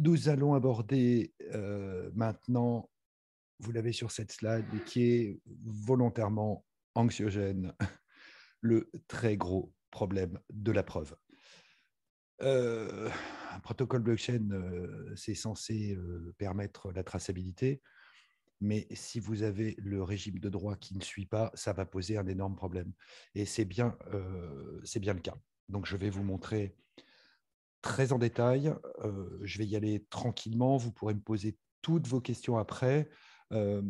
Nous allons aborder euh, maintenant, vous l'avez sur cette slide, qui est volontairement anxiogène, le très gros problème de la preuve. Euh, un protocole blockchain, euh, c'est censé permettre la traçabilité, mais si vous avez le régime de droit qui ne suit pas, ça va poser un énorme problème. Et c'est bien, bien le cas. Donc, je vais vous montrer très en détail. Euh, je vais y aller tranquillement. Vous pourrez me poser toutes vos questions après. Euh,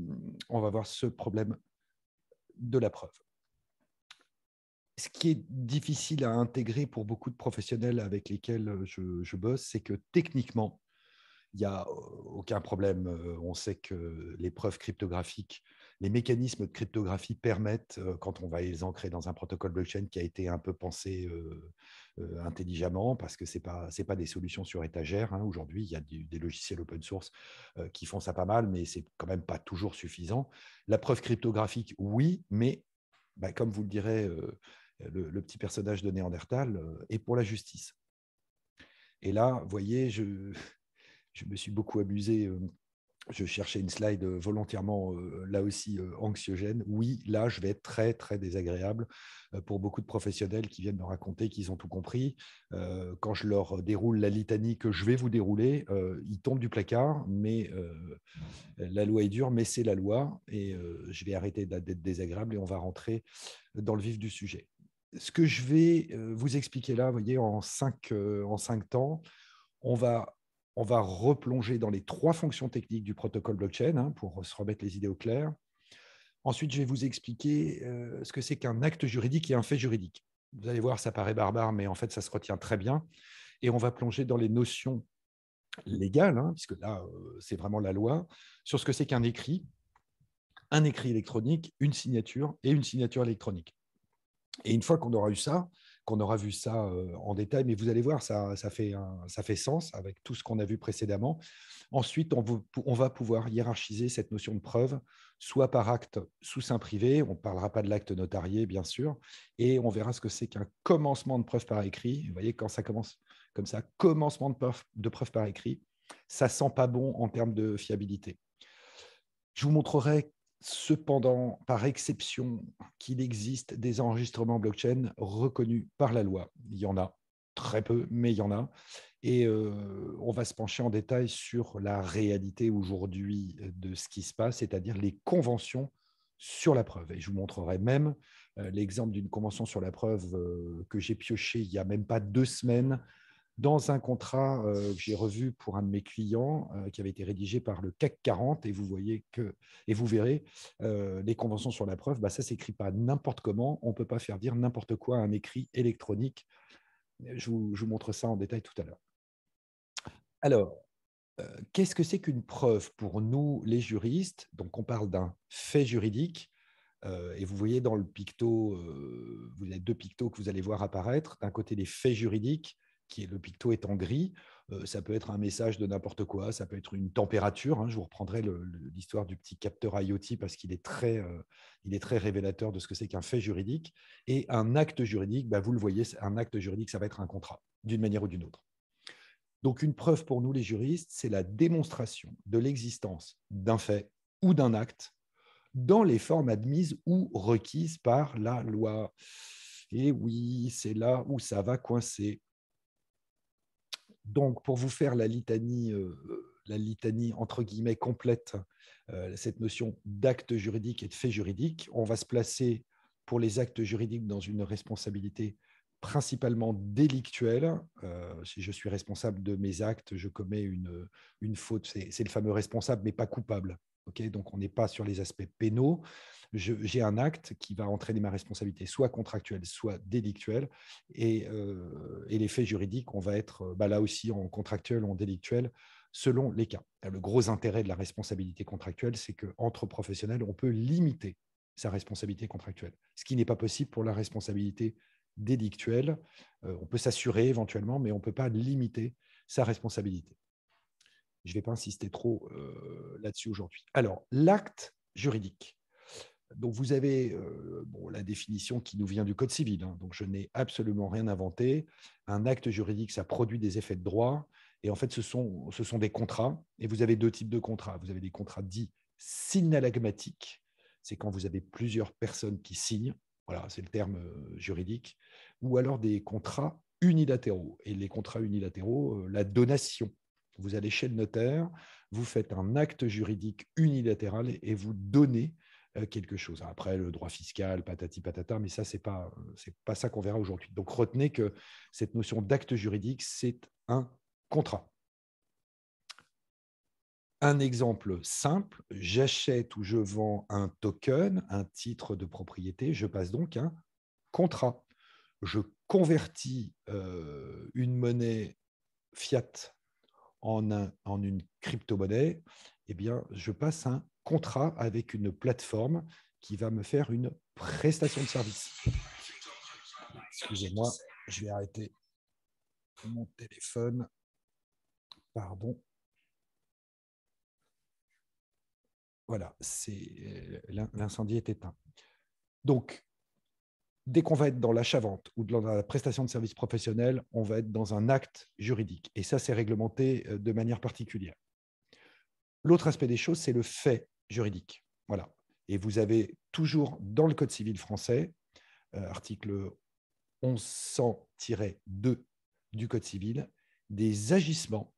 on va voir ce problème de la preuve. Ce qui est difficile à intégrer pour beaucoup de professionnels avec lesquels euh, je, je bosse, c'est que techniquement, il n'y a aucun problème. On sait que les preuves cryptographiques les mécanismes de cryptographie permettent, euh, quand on va les ancrer dans un protocole blockchain qui a été un peu pensé euh, euh, intelligemment, parce que ce n'est pas, pas des solutions sur étagère. Hein. Aujourd'hui, il y a des logiciels open source qui font ça pas mal, mais c'est quand même pas toujours suffisant. La preuve cryptographique, oui, mais bah, comme vous le dirait le, petit personnage de Néandertal, et pour la justice. Et là, vous voyez, je, je me suis beaucoup abusé je cherchais une slide euh, volontairement euh, là aussi euh, anxiogène. Oui, là, je vais être très, très désagréable pour beaucoup de professionnels qui viennent me raconter qu'ils ont tout compris. quand je leur déroule la litanie que je vais vous dérouler, ils tombent du placard, mais la loi est dure, mais c'est la loi, et je vais arrêter d'être désagréable et on va rentrer dans le vif du sujet. Ce que je vais vous expliquer là, vous voyez, en cinq, en cinq temps, on va on va replonger dans les trois fonctions techniques du protocole blockchain hein, pour se remettre les idées au clair. Ensuite, je vais vous expliquer euh, ce que c'est qu'un acte juridique et un fait juridique. Vous allez voir, ça paraît barbare, mais en fait, ça se retient très bien. Et on va plonger dans les notions légales, hein, puisque là, euh, c'est vraiment la loi, sur ce que c'est qu'un écrit, un écrit électronique, une signature et une signature électronique. Et une fois qu'on aura eu ça, qu'on aura vu ça en détail, mais vous allez voir, ça, ça, fait, ça fait sens avec tout ce qu'on a vu précédemment. Ensuite, on, va pouvoir hiérarchiser cette notion de preuve, soit par acte sous seing privé, on ne parlera pas de l'acte notarié, bien sûr, et on verra ce que c'est qu'un commencement de preuve par écrit. Vous voyez, quand ça commence comme ça, commencement de preuve, de preuve par écrit, ça sent pas bon en termes de fiabilité. Je vous montrerai cependant, par exception, qu'il existe des enregistrements blockchain reconnus par la loi. Il y en a très peu, mais il y en a. Et euh, on va se pencher en détail sur la réalité aujourd'hui de ce qui se passe, c'est-à-dire les conventions sur la preuve. Et je vous montrerai même euh, l'exemple d'une convention sur la preuve euh, que j'ai piochée il n'y a même pas deux semaines dans un contrat euh, que j'ai revu pour un de mes clients euh, qui avait été rédigé par le CAC 40 et vous voyez et vous verrez euh, les conventions sur la preuve bah, ça s'écrit pas n'importe comment on ne peut pas faire dire n'importe quoi à un écrit électronique je vous, je vous montre ça en détail tout à l'heure alors qu'est-ce que c'est qu'une preuve pour nous les juristes donc on parle d'un fait juridique et vous voyez dans le picto, vous avez deux pictos que vous allez voir apparaître, d'un côté les faits juridiques qui le picto est en gris. Euh, ça peut être un message de n'importe quoi, ça peut être une température. Hein, je vous reprendrai l'histoire du petit capteur IoT parce qu'il est, très, euh, est très révélateur de ce que c'est qu'un fait juridique. Et un acte juridique, bah, vous le voyez, un acte juridique, ça va être un contrat, d'une manière ou d'une autre. Donc une preuve pour nous les juristes, c'est la démonstration de l'existence d'un fait ou d'un acte dans les formes admises ou requises par la loi. Et oui, c'est là où ça va coincer. Donc, pour vous faire la litanie, euh, la litanie entre guillemets complète, euh, cette notion d'acte juridique et de fait juridique, on va se placer pour les actes juridiques dans une responsabilité principalement délictuelle. Euh, si je suis responsable de mes actes, je commets une faute. C'est le fameux responsable, mais pas coupable donc, on n'est pas sur les aspects pénaux. J'ai un acte qui va entraîner ma responsabilité, soit contractuelle, soit délictuelle. Et, l'effet euh, juridique les faits juridiques, on va être bah, là aussi en contractuel ou en délictuel selon les cas. Le gros intérêt de la responsabilité contractuelle, c'est qu'entre professionnels, on peut limiter sa responsabilité contractuelle, ce qui n'est pas possible pour la responsabilité délictuelle. Euh, on peut s'assurer éventuellement, mais on ne peut pas limiter sa responsabilité. Je ne vais pas insister trop euh, là-dessus aujourd'hui. Alors, l'acte juridique. Donc, vous avez euh, la définition qui nous vient du Code civil. Hein. donc, je n'ai absolument rien inventé. Un acte juridique, ça produit des effets de droit. Et en fait, ce sont, ce sont des contrats. Et vous avez deux types de contrats. Vous avez des contrats dits synalagmatiques. C'est quand vous avez plusieurs personnes qui signent. Voilà, c'est le terme euh, juridique. Ou alors des contrats unilatéraux. Et les contrats unilatéraux, la donation vous allez chez le notaire, vous faites un acte juridique unilatéral et vous donnez euh, quelque chose. Après, le droit fiscal, patati patata, mais ça, ce n'est pas, ça qu'on verra aujourd'hui. Donc, retenez que cette notion d'acte juridique, c'est un contrat. Un exemple simple, j'achète ou je vends un token, un titre de propriété, je passe donc un contrat. Je convertis euh, une monnaie fiat en, une crypto-monnaie, eh bien, je passe un contrat avec une plateforme qui va me faire une prestation de service. Excusez-moi, je vais arrêter mon téléphone. Pardon. Voilà, c'est euh, l'incendie est éteint. Donc, dès qu'on va être dans l'achat-vente ou dans la prestation de services professionnels, on va être dans un acte juridique. Et ça, c'est réglementé euh, de manière particulière. L'autre aspect des choses, c'est le fait juridique. Voilà. Et vous avez toujours dans le Code civil français, euh, article 1100-2 du Code civil, des agissements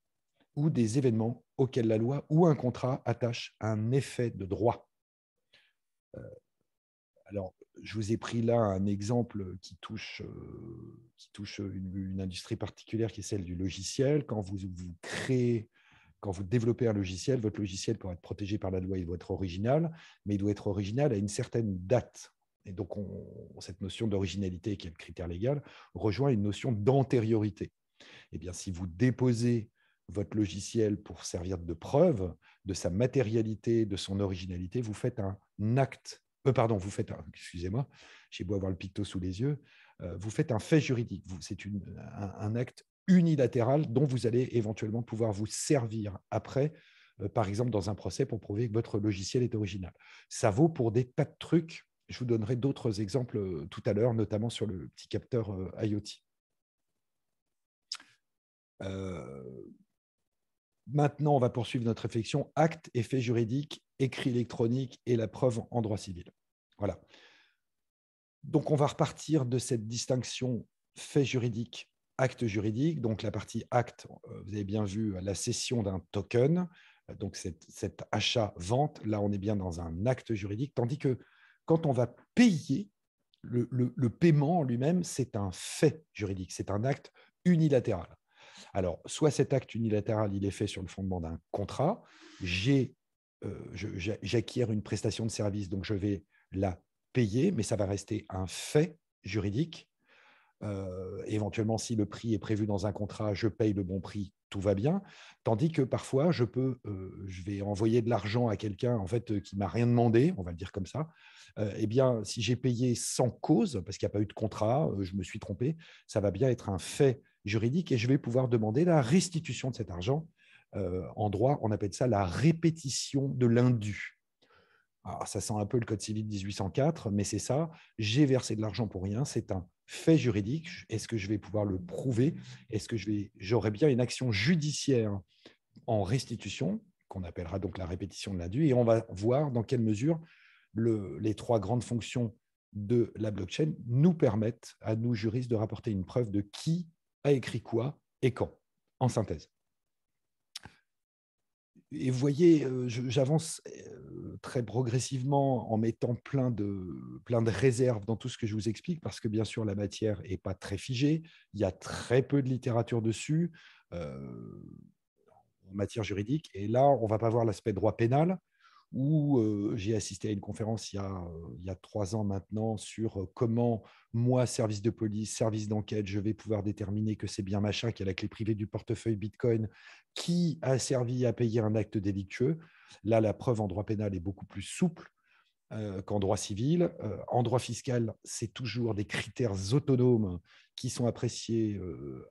ou des événements auxquels la loi ou un contrat attache un effet de droit. Euh, alors, je vous ai pris là un exemple qui touche, euh, qui touche une, industrie particulière qui est celle du logiciel. Quand vous, créez, quand vous développez un logiciel, votre logiciel, pour être protégé par la loi, il doit être original, mais il doit être original à une certaine date. Et donc, cette notion d'originalité, qui est le critère légal, rejoint une notion d'antériorité. Eh bien, si vous déposez votre logiciel pour servir de preuve de sa matérialité, de son originalité, vous faites un acte euh, pardon, vous faites, excusez-moi, j'ai beau avoir le picto sous les yeux, euh, vous faites un fait juridique. C'est un, acte unilatéral dont vous allez éventuellement pouvoir vous servir après, euh, par exemple dans un procès pour prouver que votre logiciel est original. Ça vaut pour des tas de trucs. Je vous donnerai d'autres exemples tout à l'heure, notamment sur le petit capteur IoT. maintenant, on va poursuivre notre réflexion. Acte et fait juridique écrit électronique et la preuve en droit civil. Voilà. Donc on va repartir de cette distinction fait juridique, acte juridique. Donc la partie acte, euh, vous avez bien vu la cession d'un token, euh, donc cet, achat-vente, là on est bien dans un acte juridique, tandis que quand on va payer, le, le, le paiement lui-même, c'est un fait juridique, c'est un acte unilatéral. Alors, soit cet acte unilatéral, il est fait sur le fondement d'un contrat, j'ai euh, j'acquiers une prestation de service, donc je vais la payer, mais ça va rester un fait juridique. Euh, éventuellement, si le prix est prévu dans un contrat, je paye le bon prix, tout va bien. Tandis que parfois, je peux, euh, je vais envoyer de l'argent à quelqu'un en fait euh, qui m'a rien demandé, on va le dire comme ça. eh bien, si j'ai payé sans cause, parce qu'il n'y a pas eu de contrat, je me suis trompé, ça va bien être un fait juridique et je vais pouvoir demander la restitution de cet argent euh, en droit, on appelle ça la répétition de l'indu. Alors, ça sent un peu le Code civil de 1804, mais c'est ça. J'ai versé de l'argent pour rien, c'est un fait juridique. Est-ce que je vais pouvoir le prouver Est-ce que j'aurai bien une action judiciaire en restitution, qu'on appellera donc la répétition de l'indu, et on va voir dans quelle mesure les trois grandes fonctions de la blockchain nous permettent à nous juristes de rapporter une preuve de qui a écrit quoi et quand, en synthèse et vous voyez, j'avance très progressivement en mettant plein de, plein de réserves dans tout ce que je vous explique, parce que bien sûr, la matière n'est pas très figée, il y a très peu de littérature dessus en matière juridique, et là, on ne va pas voir l'aspect droit pénal, où j'ai assisté à une conférence il y, a, trois ans maintenant sur comment moi, service de police, service d'enquête, je vais pouvoir déterminer que c'est bien machin qui a la clé privée du portefeuille Bitcoin qui a servi à payer un acte délictueux. Là, la preuve en droit pénal est beaucoup plus souple qu'en droit civil. en droit fiscal, c'est toujours des critères autonomes qui sont appréciés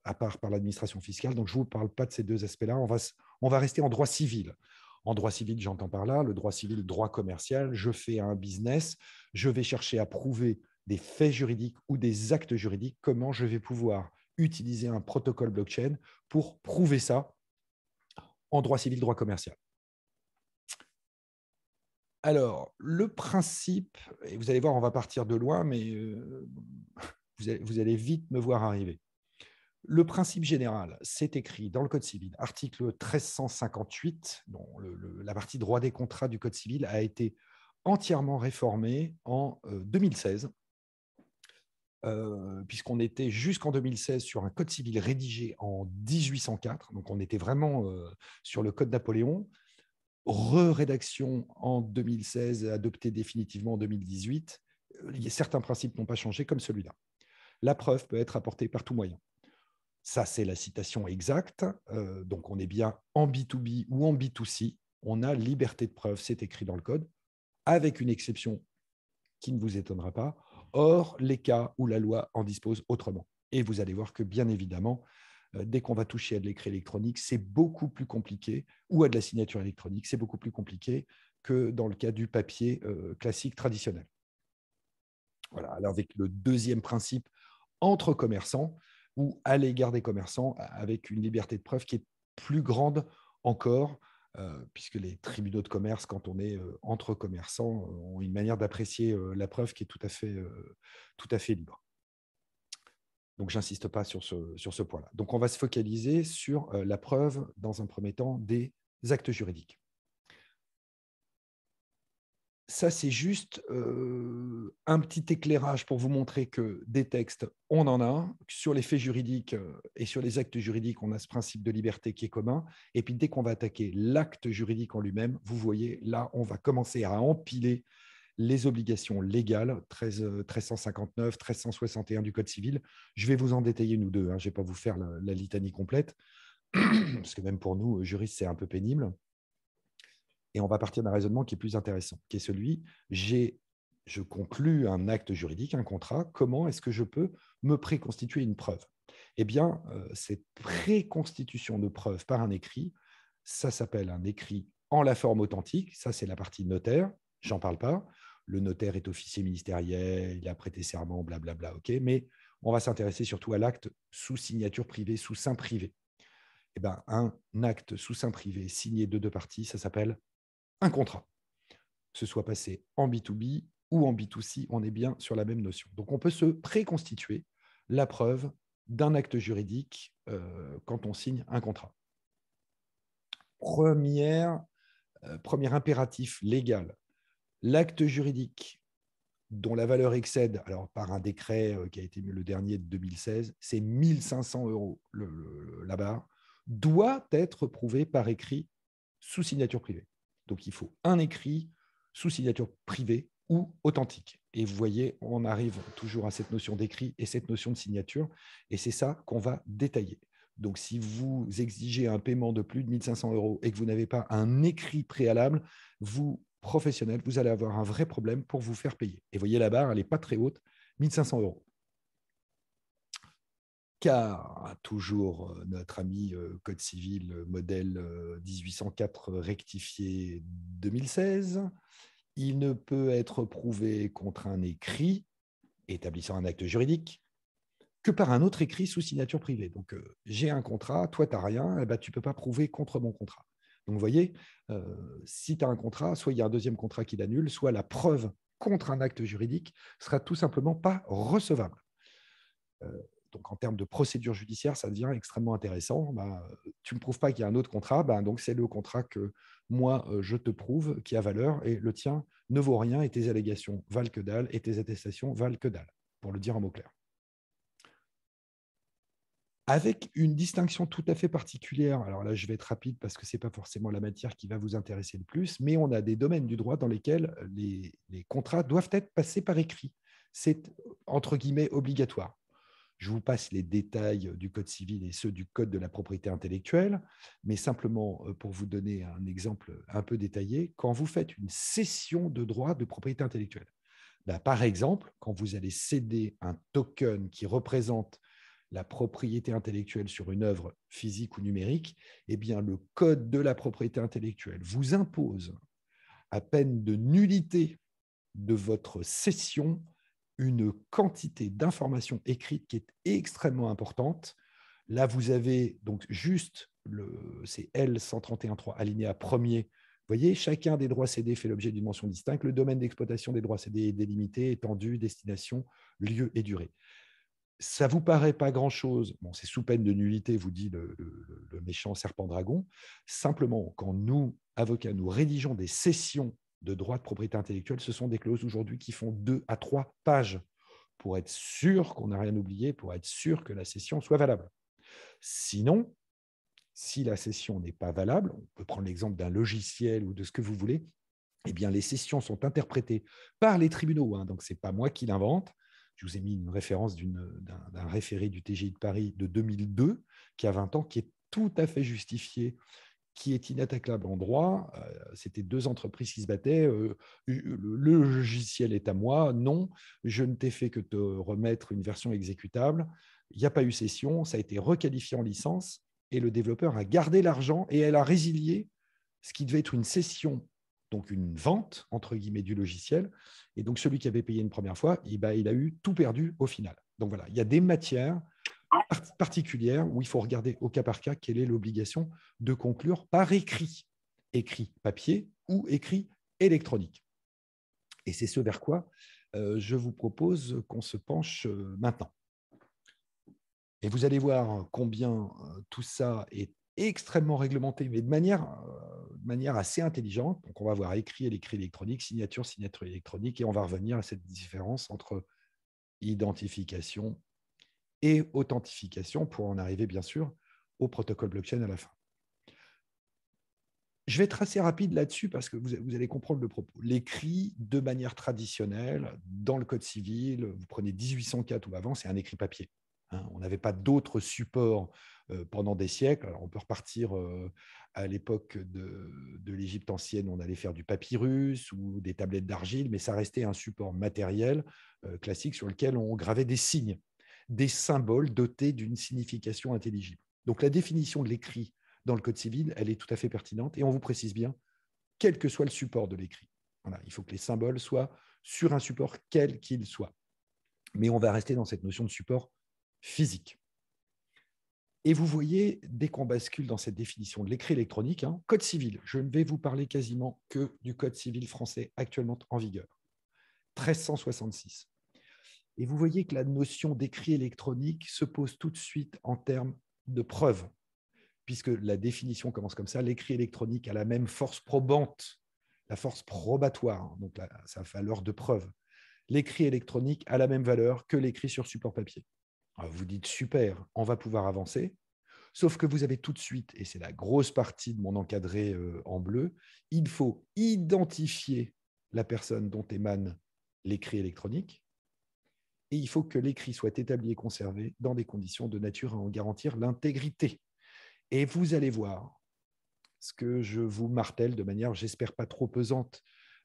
à part par l'administration fiscale. Donc, je ne vous parle pas de ces deux aspects-là. on va rester en droit civil. En droit civil, j'entends par là, le droit civil, droit commercial, je fais un business, je vais chercher à prouver des faits juridiques ou des actes juridiques, comment je vais pouvoir utiliser un protocole blockchain pour prouver ça en droit civil, droit commercial. Alors, le principe, et vous allez voir, on va partir de loin, mais euh, vous allez vite me voir arriver. Le principe général, c'est écrit dans le Code civil, article 1358, dont la partie droit des contrats du Code civil a été entièrement réformée en 2016, euh, euh, puisqu'on était jusqu'en 2016 sur un Code civil rédigé en 1804, donc on était vraiment euh, sur le Code Napoléon, re-rédaction en 2016, adoptée définitivement en 2018. Certains principes n'ont pas changé, comme celui-là. La preuve peut être apportée par tout moyen. Ça, c'est la citation exacte. Euh, donc, on est bien en B2B ou en B2C. On a liberté de preuve, c'est écrit dans le code, avec une exception qui ne vous étonnera pas, or les cas où la loi en dispose autrement. Et vous allez voir que, bien évidemment, euh, dès qu'on va toucher à de l'écrit électronique, c'est beaucoup plus compliqué, ou à de la signature électronique, c'est beaucoup plus compliqué que dans le cas du papier euh, classique traditionnel. Voilà, alors avec le deuxième principe entre commerçants, ou à l'égard des commerçants, avec une liberté de preuve qui est plus grande encore, euh, puisque les tribunaux de commerce, quand on est euh, entre commerçants, euh, ont une manière d'apprécier la preuve qui est tout à fait, tout à fait libre. Donc, j'insiste pas sur ce point-là. Donc, on va se focaliser sur la preuve, dans un premier temps, des actes juridiques ça, c'est juste euh, un petit éclairage pour vous montrer que des textes, on en a. Sur les faits juridiques euh, et sur les actes juridiques, on a ce principe de liberté qui est commun. Et puis, dès qu'on va attaquer l'acte juridique en lui-même, vous voyez, là, on va commencer à empiler les obligations légales, 13, 1359, 1361 du Code civil. Je vais vous en détailler nous deux, hein, je ne vais pas vous faire la litanie complète, parce que même pour nous, juristes, c'est un peu pénible et on va partir d'un raisonnement qui est plus intéressant, qui est celui, j'ai, je conclus un acte juridique, un contrat, comment est-ce que je peux me préconstituer une preuve Eh bien, euh, cette préconstitution de preuve par un écrit, ça s'appelle un écrit en la forme authentique, ça c'est la partie notaire, j'en parle pas, le notaire est officier ministériel, il a prêté serment, blablabla, ok, mais on va s'intéresser surtout à l'acte sous signature privée, sous sein privé. Eh ben, un acte sous sein privé signé de deux parties, ça s'appelle un contrat. Que ce soit passé en B2B ou en B2C, on est bien sur la même notion. Donc on peut se préconstituer la preuve d'un acte juridique euh, quand on signe un contrat. Première, euh, premier impératif légal, l'acte juridique dont la valeur excède, alors par un décret euh, qui a été le dernier de 2016, c'est 1500 euros le, la barre, doit être prouvé par écrit sous signature privée. Donc il faut un écrit sous signature privée ou authentique. Et vous voyez, on arrive toujours à cette notion d'écrit et cette notion de signature, et c'est ça qu'on va détailler. Donc si vous exigez un paiement de plus de 1500 euros et que vous n'avez pas un écrit préalable, vous, professionnel, vous allez avoir un vrai problème pour vous faire payer. Et voyez, la barre, elle n'est pas très haute, 1500 euros car hein, toujours notre ami Code civil modèle 1804 rectifié 2016, il ne peut être prouvé contre un écrit établissant un acte juridique que par un autre écrit sous signature privée. Donc j'ai un contrat, toi eh ben, tu n'as rien, et tu ne peux pas prouver contre mon contrat. Donc vous voyez, si tu as un contrat, soit il y a un deuxième contrat qui l'annule, soit la preuve contre un acte juridique sera tout simplement pas recevable donc en termes de procédure judiciaire, ça devient extrêmement intéressant. Bah, euh, tu ne me prouves pas qu'il y a un autre contrat, bah, donc c'est le contrat que moi, euh, je te prouve qui a valeur, et le tien ne vaut rien, et tes allégations valent que dalle, et tes attestations valent que dalle, pour le dire en mots clairs. Avec une distinction tout à fait particulière, alors là je vais être rapide parce que ce n'est pas forcément la matière qui va vous intéresser le plus, mais on a des domaines du droit dans lesquels les contrats doivent être passés par écrit. C'est entre guillemets obligatoire. Je vous passe les détails euh, du Code civil et ceux du Code de la propriété intellectuelle, mais simplement euh, pour vous donner un exemple un peu détaillé, quand vous faites une cession de droit de propriété intellectuelle, bah, par exemple, quand vous allez céder un token qui représente la propriété intellectuelle sur une œuvre physique ou numérique, eh bien le code de la propriété intellectuelle vous impose à peine de nullité de votre cession une quantité d'informations écrites qui est extrêmement importante. Là, vous avez donc juste le, c'est L131.3 à premier. Vous voyez, chacun des droits cédés fait l'objet d'une mention distincte. Le domaine d'exploitation des droits cédés est délimité, étendu, destination, lieu et durée. Ça vous paraît pas grand-chose, bon, c'est sous peine de nullité, vous dit le, le méchant serpent-dragon. Simplement, quand nous, avocats, nous rédigeons des sessions de droit de propriété intellectuelle, ce sont des clauses aujourd'hui qui font deux à trois pages pour être sûr qu'on n'a rien oublié, pour être sûr que la session soit valable. Sinon, si la session n'est pas valable, on peut prendre l'exemple d'un logiciel ou de ce que vous voulez, eh bien les sessions sont interprétées par les tribunaux, hein. donc ce n'est pas moi qui l'invente. Je vous ai mis une référence d'un référé du TGI de Paris de 2002, qui a 20 ans, qui est tout à fait justifié qui est inattaquable en droit. Euh, c'était deux entreprises qui se battaient. Euh, le logiciel est à moi. Non, je ne t'ai fait que te remettre une version exécutable. Il n'y a pas eu session, Ça a été requalifié en licence. Et le développeur a gardé l'argent et elle a résilié ce qui devait être une session, donc une vente, entre guillemets, du logiciel. Et donc celui qui avait payé une première fois, eh ben, il a eu tout perdu au final. Donc voilà, il y a des matières particulière où il faut regarder au cas par cas quelle est l'obligation de conclure par écrit, écrit papier ou écrit électronique. Et c'est ce vers quoi euh, je vous propose qu'on se penche euh, maintenant. Et vous allez voir combien euh, tout ça est extrêmement réglementé, mais de manière, manière assez intelligente. Donc on va voir écrit et écrit électronique, signature, signature électronique, et on va revenir à cette différence entre identification et authentification pour en arriver bien sûr au protocole blockchain à la fin. Je vais être assez rapide là-dessus parce que vous, allez comprendre le propos. L'écrit, de manière traditionnelle, dans le Code civil, vous prenez 1804 ou avant, c'est un écrit papier. Hein. on n'avait pas d'autres supports euh, pendant des siècles. on peut repartir euh, à l'époque de, de l'Égypte ancienne, on allait faire du papyrus ou des tablettes d'argile, mais ça restait un support matériel euh, classique sur lequel on gravait des signes des symboles dotés d'une signification intelligible. Donc la définition de l'écrit dans le Code civil, elle est tout à fait pertinente et on vous précise bien, quel que soit le support de l'écrit. il faut que les symboles soient sur un support quel qu'il soit. Mais on va rester dans cette notion de support physique. Et vous voyez, dès qu'on bascule dans cette définition de l'écrit électronique, hein, Code civil, je ne vais vous parler quasiment que du Code civil français actuellement en vigueur. 1366. Et vous voyez que la notion d'écrit électronique se pose tout de suite en termes de preuve, puisque la définition commence comme ça, l'écrit électronique a la même force probante, la force probatoire, hein, donc sa valeur de preuve. L'écrit électronique a la même valeur que l'écrit sur support papier. Ah, vous dites super, on va pouvoir avancer, sauf que vous avez tout de suite, et c'est la grosse partie de mon encadré euh, en bleu, il faut identifier la personne dont émane l'écrit électronique, et il faut que l'écrit soit établi et conservé dans des conditions de nature à en garantir l'intégrité. Et vous allez voir ce que je vous martèle de manière, j'espère pas trop pesante,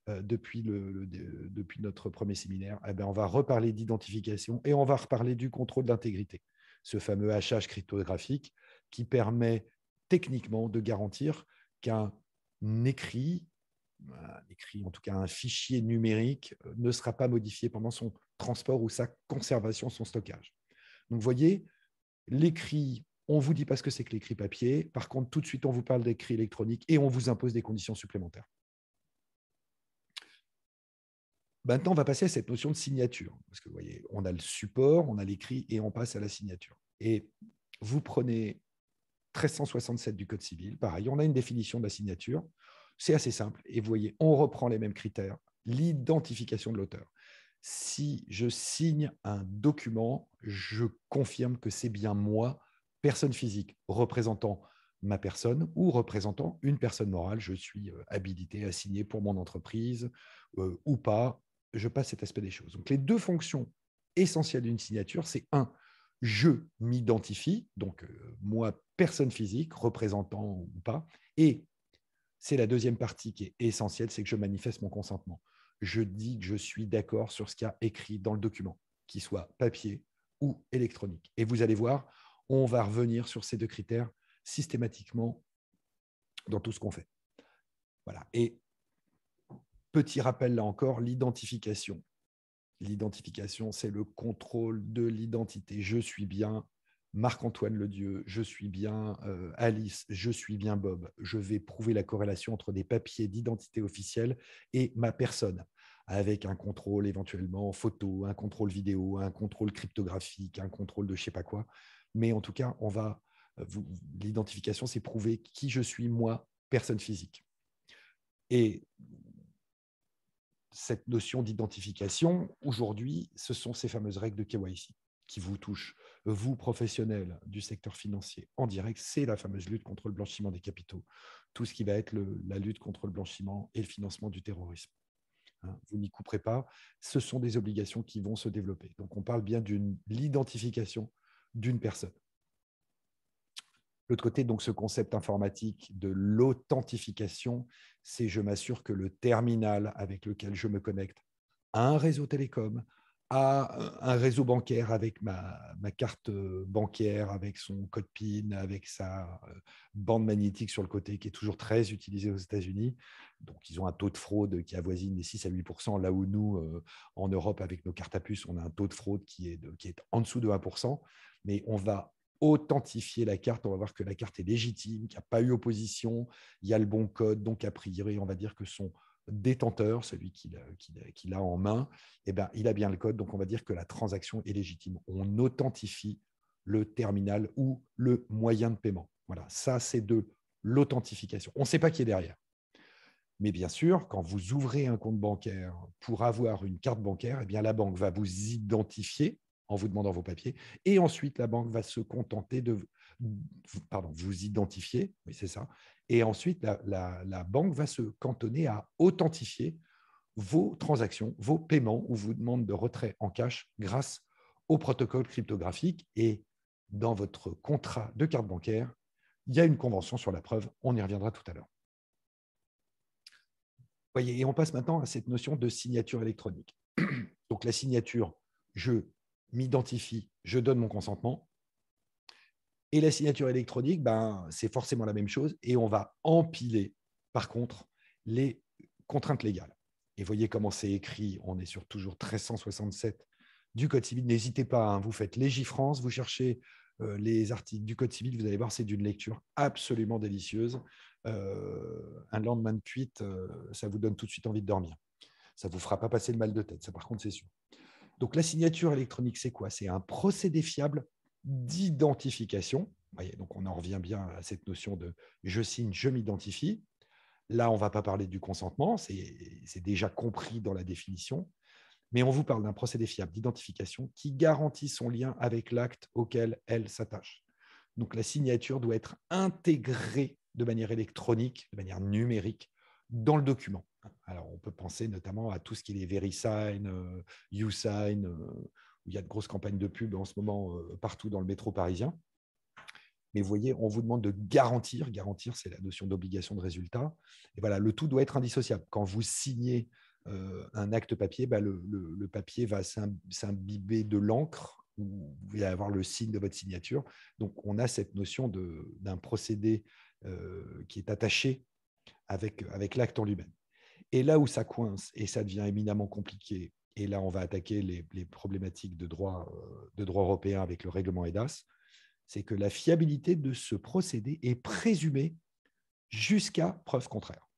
euh, depuis, le, depuis notre premier séminaire. Eh ben, on va reparler d'identification et on va reparler du contrôle d'intégrité, ce fameux hachage cryptographique qui permet techniquement de garantir qu'un écrit, un écrit, en tout cas un fichier numérique, euh, ne sera pas modifié pendant son, transport ou sa conservation, son stockage. Donc, vous voyez, l'écrit, on ne vous dit pas ce que c'est que l'écrit papier. Par contre, tout de suite, on vous parle d'écrit électronique et on vous impose des conditions supplémentaires. Maintenant, on va passer à cette notion de signature. Parce que vous voyez, on a le support, on a l'écrit et on passe à la signature. Et vous prenez 1367 du Code civil, pareil, on a une définition de la signature. C'est assez simple. Et vous voyez, on reprend les mêmes critères. L'identification de l'auteur si je signe un document, je confirme que c'est bien moi, personne physique, représentant ma personne ou représentant une personne morale. Je suis euh, habilité à signer pour mon entreprise euh, ou pas. Je passe cet aspect des choses. Donc les deux fonctions essentielles d'une signature, c'est un, je m'identifie, donc euh, moi, personne physique, représentant ou pas, et c'est la deuxième partie qui est essentielle, c'est que je manifeste mon consentement je dis que je suis d'accord sur ce qu'il y a écrit dans le document, qu'il soit papier ou électronique. Et vous allez voir, on va revenir sur ces deux critères systématiquement dans tout ce qu'on fait. Voilà. Et petit rappel là encore, l'identification. L'identification, c'est le contrôle de l'identité. Je suis bien Marc-Antoine Ledieu, je suis bien euh, Alice, je suis bien Bob. Je vais prouver la corrélation entre des papiers d'identité officielle et ma personne avec un contrôle éventuellement photo, un contrôle vidéo, un contrôle cryptographique, un contrôle de je sais pas quoi. Mais en tout cas, on va euh, l'identification, c'est prouver qui je suis moi, personne physique. Et cette notion d'identification, aujourd'hui, ce sont ces fameuses règles de KYC qui vous touchent. Vous, professionnels du secteur financier en direct, c'est la fameuse lutte contre le blanchiment des capitaux, tout ce qui va être la lutte contre le blanchiment et le financement du terrorisme. Hein, vous n'y couperez pas, ce sont des obligations qui vont se développer. Donc on parle bien d'une l'identification d'une personne. L'autre côté, donc ce concept informatique de l'authentification, c'est je m'assure que le terminal avec lequel je me connecte à un réseau télécom, un réseau bancaire avec ma, carte euh, bancaire, avec son code PIN, avec sa euh, bande magnétique sur le côté qui est toujours très utilisée aux États-Unis. Donc, ils ont un taux de fraude qui avoisine les 6 à 8 là où nous, euh, en Europe, avec nos cartes à puce, on a un taux de fraude qui est, qui est en dessous de 1 Mais on va authentifier la carte. On va voir que la carte est légitime, qu'il n'y a pas eu opposition, il y a le bon code. Donc, a priori, on va dire que son détenteur, celui qu'il a en main, eh ben, il a bien le code. Donc on va dire que la transaction est légitime. On authentifie le terminal ou le moyen de paiement. Voilà, ça c'est de l'authentification. On ne sait pas qui est derrière. Mais bien sûr, quand vous ouvrez un compte bancaire pour avoir une carte bancaire, eh bien, la banque va vous identifier en vous demandant vos papiers. Et ensuite, la banque va se contenter de pardon, vous identifiez, oui c'est ça, et ensuite la, banque va se cantonner à authentifier vos transactions, vos paiements ou vos demandes de retrait en cash grâce au protocole cryptographique et dans votre contrat de carte bancaire, il y a une convention sur la preuve, on y reviendra tout à l'heure. Voyez, et on passe maintenant à cette notion de signature électronique. Donc la signature, je m'identifie, je donne mon consentement, et la signature électronique, ben, c'est forcément la même chose. Et on va empiler, par contre, les contraintes légales. Et voyez comment c'est écrit. On est sur toujours 1367 du Code civil. N'hésitez pas, hein, vous faites Légifrance, vous cherchez euh, les articles du Code civil, vous allez voir, c'est d'une lecture absolument délicieuse. Euh, un lendemain de cuite, euh, ça vous donne tout de suite envie de dormir. Ça ne vous fera pas passer le mal de tête, ça par contre, c'est sûr. Donc la signature électronique, c'est quoi C'est un procédé fiable d'identification. Donc on en revient bien à cette notion de je signe, je m'identifie. Là, on ne va pas parler du consentement, c'est déjà compris dans la définition, mais on vous parle d'un procédé fiable d'identification qui garantit son lien avec l'acte auquel elle s'attache. Donc la signature doit être intégrée de manière électronique, de manière numérique, dans le document. Alors on peut penser notamment à tout ce qui est VeriSign, YouSign, euh, euh, il y a de grosses campagnes de pub en ce moment euh, partout dans le métro parisien. Mais vous voyez, on vous demande de garantir. Garantir, c'est la notion d'obligation de résultat. Et voilà, le tout doit être indissociable. Quand vous signez euh, un acte papier, bah, le, papier va s'imbiber de l'encre où vous y avoir le signe de votre signature. Donc, on a cette notion d'un procédé euh, qui est attaché avec, avec l'acte en lui-même. Et là où ça coince et ça devient éminemment compliqué et là, on va attaquer les, problématiques euh, de droit, européen avec le règlement EDAS. C'est que la fiabilité de ce procédé est présumée jusqu'à preuve contraire.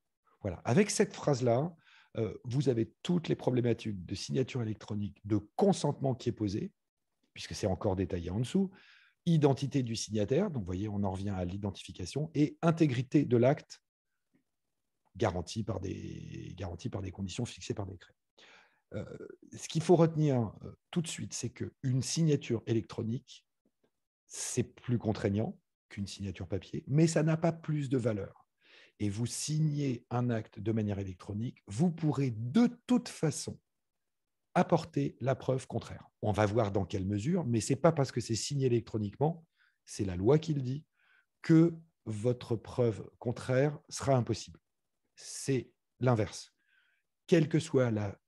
Voilà. Avec cette phrase-là, euh, vous avez toutes les problématiques de signature électronique, de consentement qui est posé, puisque c'est encore détaillé en dessous, identité du signataire, donc vous voyez, on en revient à l'identification, et intégrité de l'acte garantie par, des, garantie par des conditions fixées par décret. Euh, ce qu'il faut retenir euh, tout de suite, c'est qu'une signature électronique, c'est plus contraignant qu'une signature papier, mais ça n'a pas plus de valeur. Et vous signez un acte de manière électronique, vous pourrez de toute façon apporter la preuve contraire. On va voir dans quelle mesure, mais ce n'est pas parce que c'est signé électroniquement, c'est la loi qui le dit, que votre preuve contraire sera impossible. C'est l'inverse. Quelle que soit la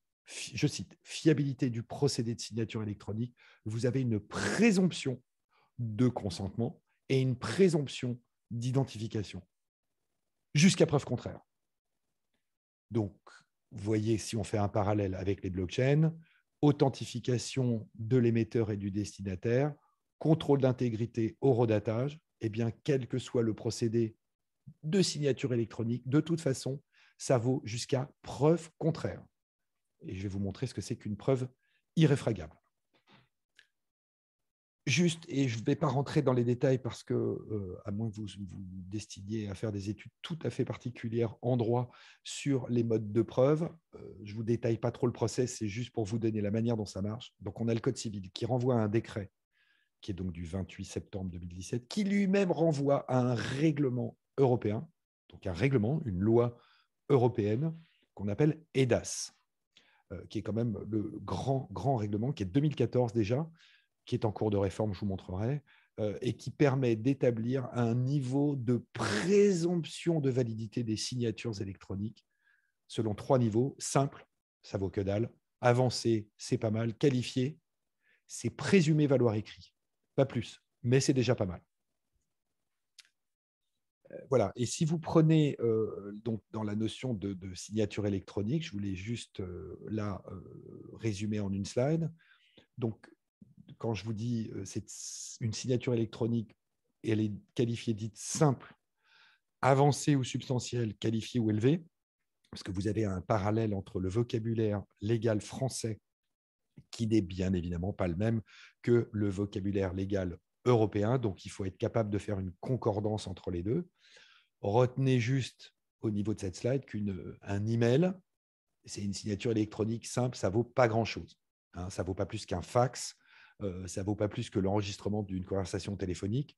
je cite, fiabilité du procédé de signature électronique, vous avez une présomption de consentement et une présomption d'identification, jusqu'à preuve contraire. Donc, vous voyez, si on fait un parallèle avec les blockchains, authentification de l'émetteur et du destinataire, contrôle d'intégrité au redatage, eh bien, quel que soit le procédé de signature électronique, de toute façon, ça vaut jusqu'à preuve contraire. Et je vais vous montrer ce que c'est qu'une preuve irréfragable. Juste, et je ne vais pas rentrer dans les détails parce que, euh, à moins que vous vous destiniez à faire des études tout à fait particulières en droit sur les modes de preuve, euh, je ne vous détaille pas trop le process. c'est juste pour vous donner la manière dont ça marche. Donc, on a le Code civil qui renvoie à un décret, qui est donc du 28 septembre 2017, qui lui-même renvoie à un règlement européen, donc un règlement, une loi européenne qu'on appelle EDAS, euh, qui est quand même le grand, grand règlement, qui est 2014 déjà, qui est en cours de réforme, je vous montrerai, euh, et qui permet d'établir un niveau de présomption de validité des signatures électroniques selon trois niveaux. Simple, ça vaut que dalle. Avancé, c'est pas mal. Qualifié, c'est présumé valoir écrit. Pas plus, mais c'est déjà pas mal. Euh, voilà. Et si vous prenez euh, donc dans la notion de, signature électronique, je voulais juste euh, la résumer en une slide. Donc, quand je vous dis c'est une signature électronique, elle est qualifiée dite simple, avancée ou substantielle, qualifiée ou élevée, parce que vous avez un parallèle entre le vocabulaire légal français qui n'est bien évidemment pas le même que le vocabulaire légal européen, donc il faut être capable de faire une concordance entre les deux. Retenez juste au niveau de cette slide qu'un email, c'est une signature électronique simple, ça vaut pas grand-chose. Hein, ça vaut pas plus qu'un fax, euh, ça vaut pas plus que l'enregistrement d'une conversation téléphonique,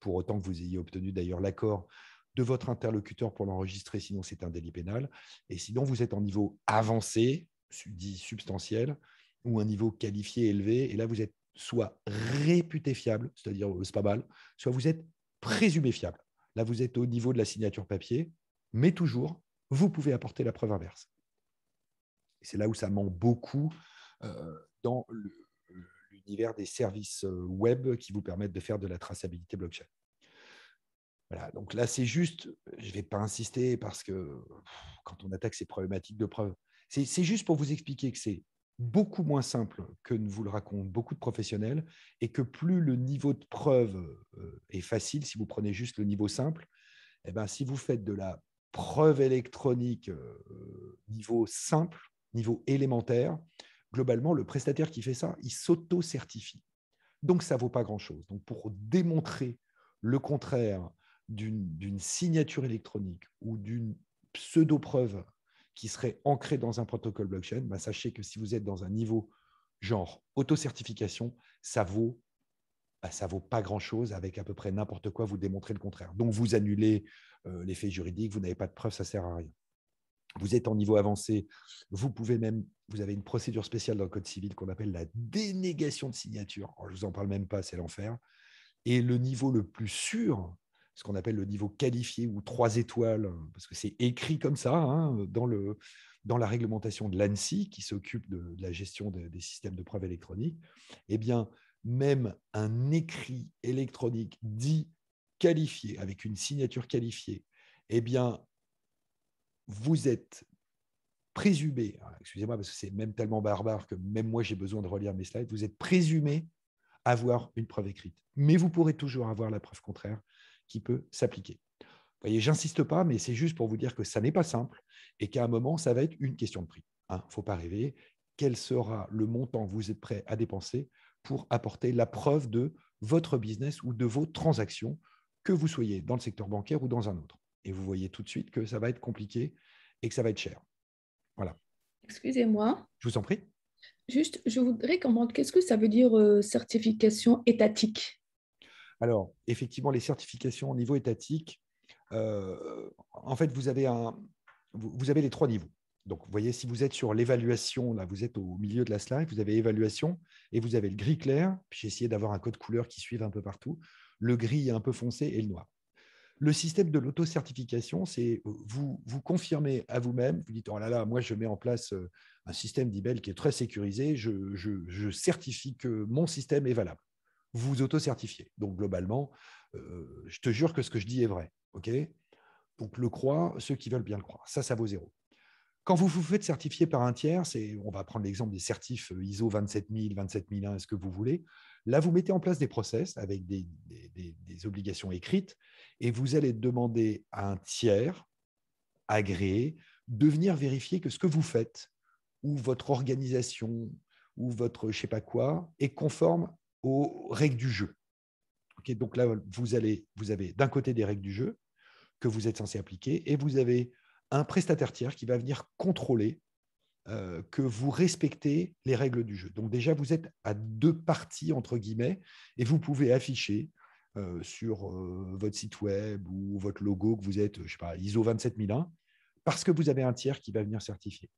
pour autant que vous ayez obtenu d'ailleurs l'accord de votre interlocuteur pour l'enregistrer, sinon c'est un délit pénal. Et sinon, vous êtes en niveau avancé, dit substantiel, ou un niveau qualifié élevé, et là, vous êtes soit réputé fiable, c'est-à-dire euh, c'est pas mal, soit vous êtes présumé fiable. Là, vous êtes au niveau de la signature papier, mais toujours, vous pouvez apporter la preuve inverse. C'est là où ça ment beaucoup euh, dans l'univers des services euh, web qui vous permettent de faire de la traçabilité blockchain. Voilà, donc là, c'est juste, je ne vais pas insister parce que quand on attaque ces problématiques de preuve, c'est juste pour vous expliquer que c'est beaucoup moins simple que ne vous le racontent beaucoup de professionnels et que plus le niveau de preuve euh, est facile, si vous prenez juste le niveau simple, eh ben, si vous faites de la preuve électronique euh, niveau simple, niveau élémentaire, globalement, le prestataire qui fait ça, il s'auto-certifie. Donc, ça ne vaut pas grand-chose. Donc, pour démontrer le contraire d'une signature électronique ou d'une pseudo-preuve qui serait ancré dans un protocole blockchain, bah, sachez que si vous êtes dans un niveau genre auto-certification, ça vaut bah, ça vaut pas grand-chose avec à peu près n'importe quoi, vous démontrez le contraire. Donc, vous annulez euh, l'effet juridique, vous n'avez pas de preuve, ça sert à rien. Vous êtes en niveau avancé, vous pouvez même, vous avez une procédure spéciale dans le Code civil qu'on appelle la dénégation de signature. je ne vous en parle même pas, c'est l'enfer. Et le niveau le plus sûr ce qu'on appelle le niveau qualifié ou trois étoiles, hein, parce que c'est écrit comme ça hein, dans, la réglementation de l'ANSI qui s'occupe de, la gestion des systèmes de preuves électroniques. Eh bien, même un écrit électronique dit qualifié, avec une signature qualifiée, eh bien, vous êtes présumé, excusez-moi parce que c'est même tellement barbare que même moi j'ai besoin de relire mes slides, vous êtes présumé avoir une preuve écrite. Mais vous pourrez toujours avoir la preuve contraire qui peut s'appliquer. Vous voyez, j'insiste pas, mais c'est juste pour vous dire que ça n'est pas simple et qu'à un moment, ça va être une question de prix. Il hein. ne faut pas rêver. Quel sera le montant que vous êtes prêt à dépenser pour apporter la preuve de votre business ou de vos transactions, que vous soyez dans le secteur bancaire ou dans un autre Et vous voyez tout de suite que ça va être compliqué et que ça va être cher. Voilà. Excusez-moi. Je vous en prie. Juste, je voudrais comprendre, qu'est-ce que ça veut dire euh, certification étatique alors, effectivement, les certifications au niveau étatique, euh, en fait, vous avez, vous, avez les trois niveaux. Donc, vous voyez, si vous êtes sur l'évaluation, là, vous êtes au milieu de la slide, vous avez évaluation et vous avez le gris clair. Puis j'ai essayé d'avoir un code couleur qui suive un peu partout. Le gris un peu foncé et le noir. Le système de l'auto-certification, c'est euh, vous, vous confirmez à vous-même, vous dites, oh là là, moi je mets en place euh, un système d'IBEL qui est très sécurisé, je certifie que mon système est valable vous auto-certifiez. Donc globalement, euh, je te jure que ce que je dis est vrai. ok Donc le croit ceux qui veulent bien le croire. Ça, ça vaut zéro. Quand vous vous faites certifier par un tiers, on va prendre l'exemple des certifs ISO 27000, 27001, ce que vous voulez. Là, vous mettez en place des process avec des, obligations écrites et vous allez demander à un tiers agréé de venir vérifier que ce que vous faites ou votre organisation ou votre je sais pas quoi est conforme aux règles du jeu. donc là, vous, allez, avez d'un côté des règles du jeu que vous êtes censé appliquer et vous avez un prestataire tiers qui va venir contrôler euh, que vous respectez les règles du jeu. Donc déjà, vous êtes à deux parties, entre guillemets, et vous pouvez afficher euh, sur euh, votre site web ou votre logo que vous êtes, je sais pas, ISO 27001, parce que vous avez un tiers qui va venir certifier.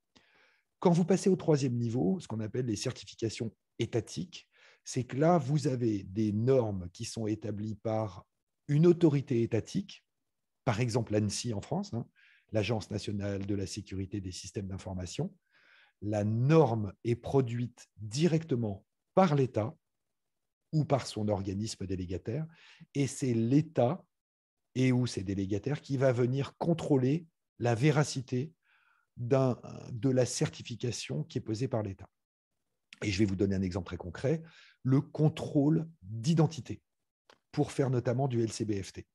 Quand vous passez au troisième niveau, ce qu'on appelle les certifications étatiques, c'est que là, vous avez des normes qui sont établies par une autorité étatique, par exemple l'ANSI en France, hein, l'Agence nationale de la sécurité des systèmes d'information. La norme est produite directement par l'État ou par son organisme délégataire, et c'est l'État et ou ses délégataires qui va venir contrôler la véracité de la certification qui est posée par l'État. Et je vais vous donner un exemple très concret, le contrôle d'identité pour faire notamment du LCBFT.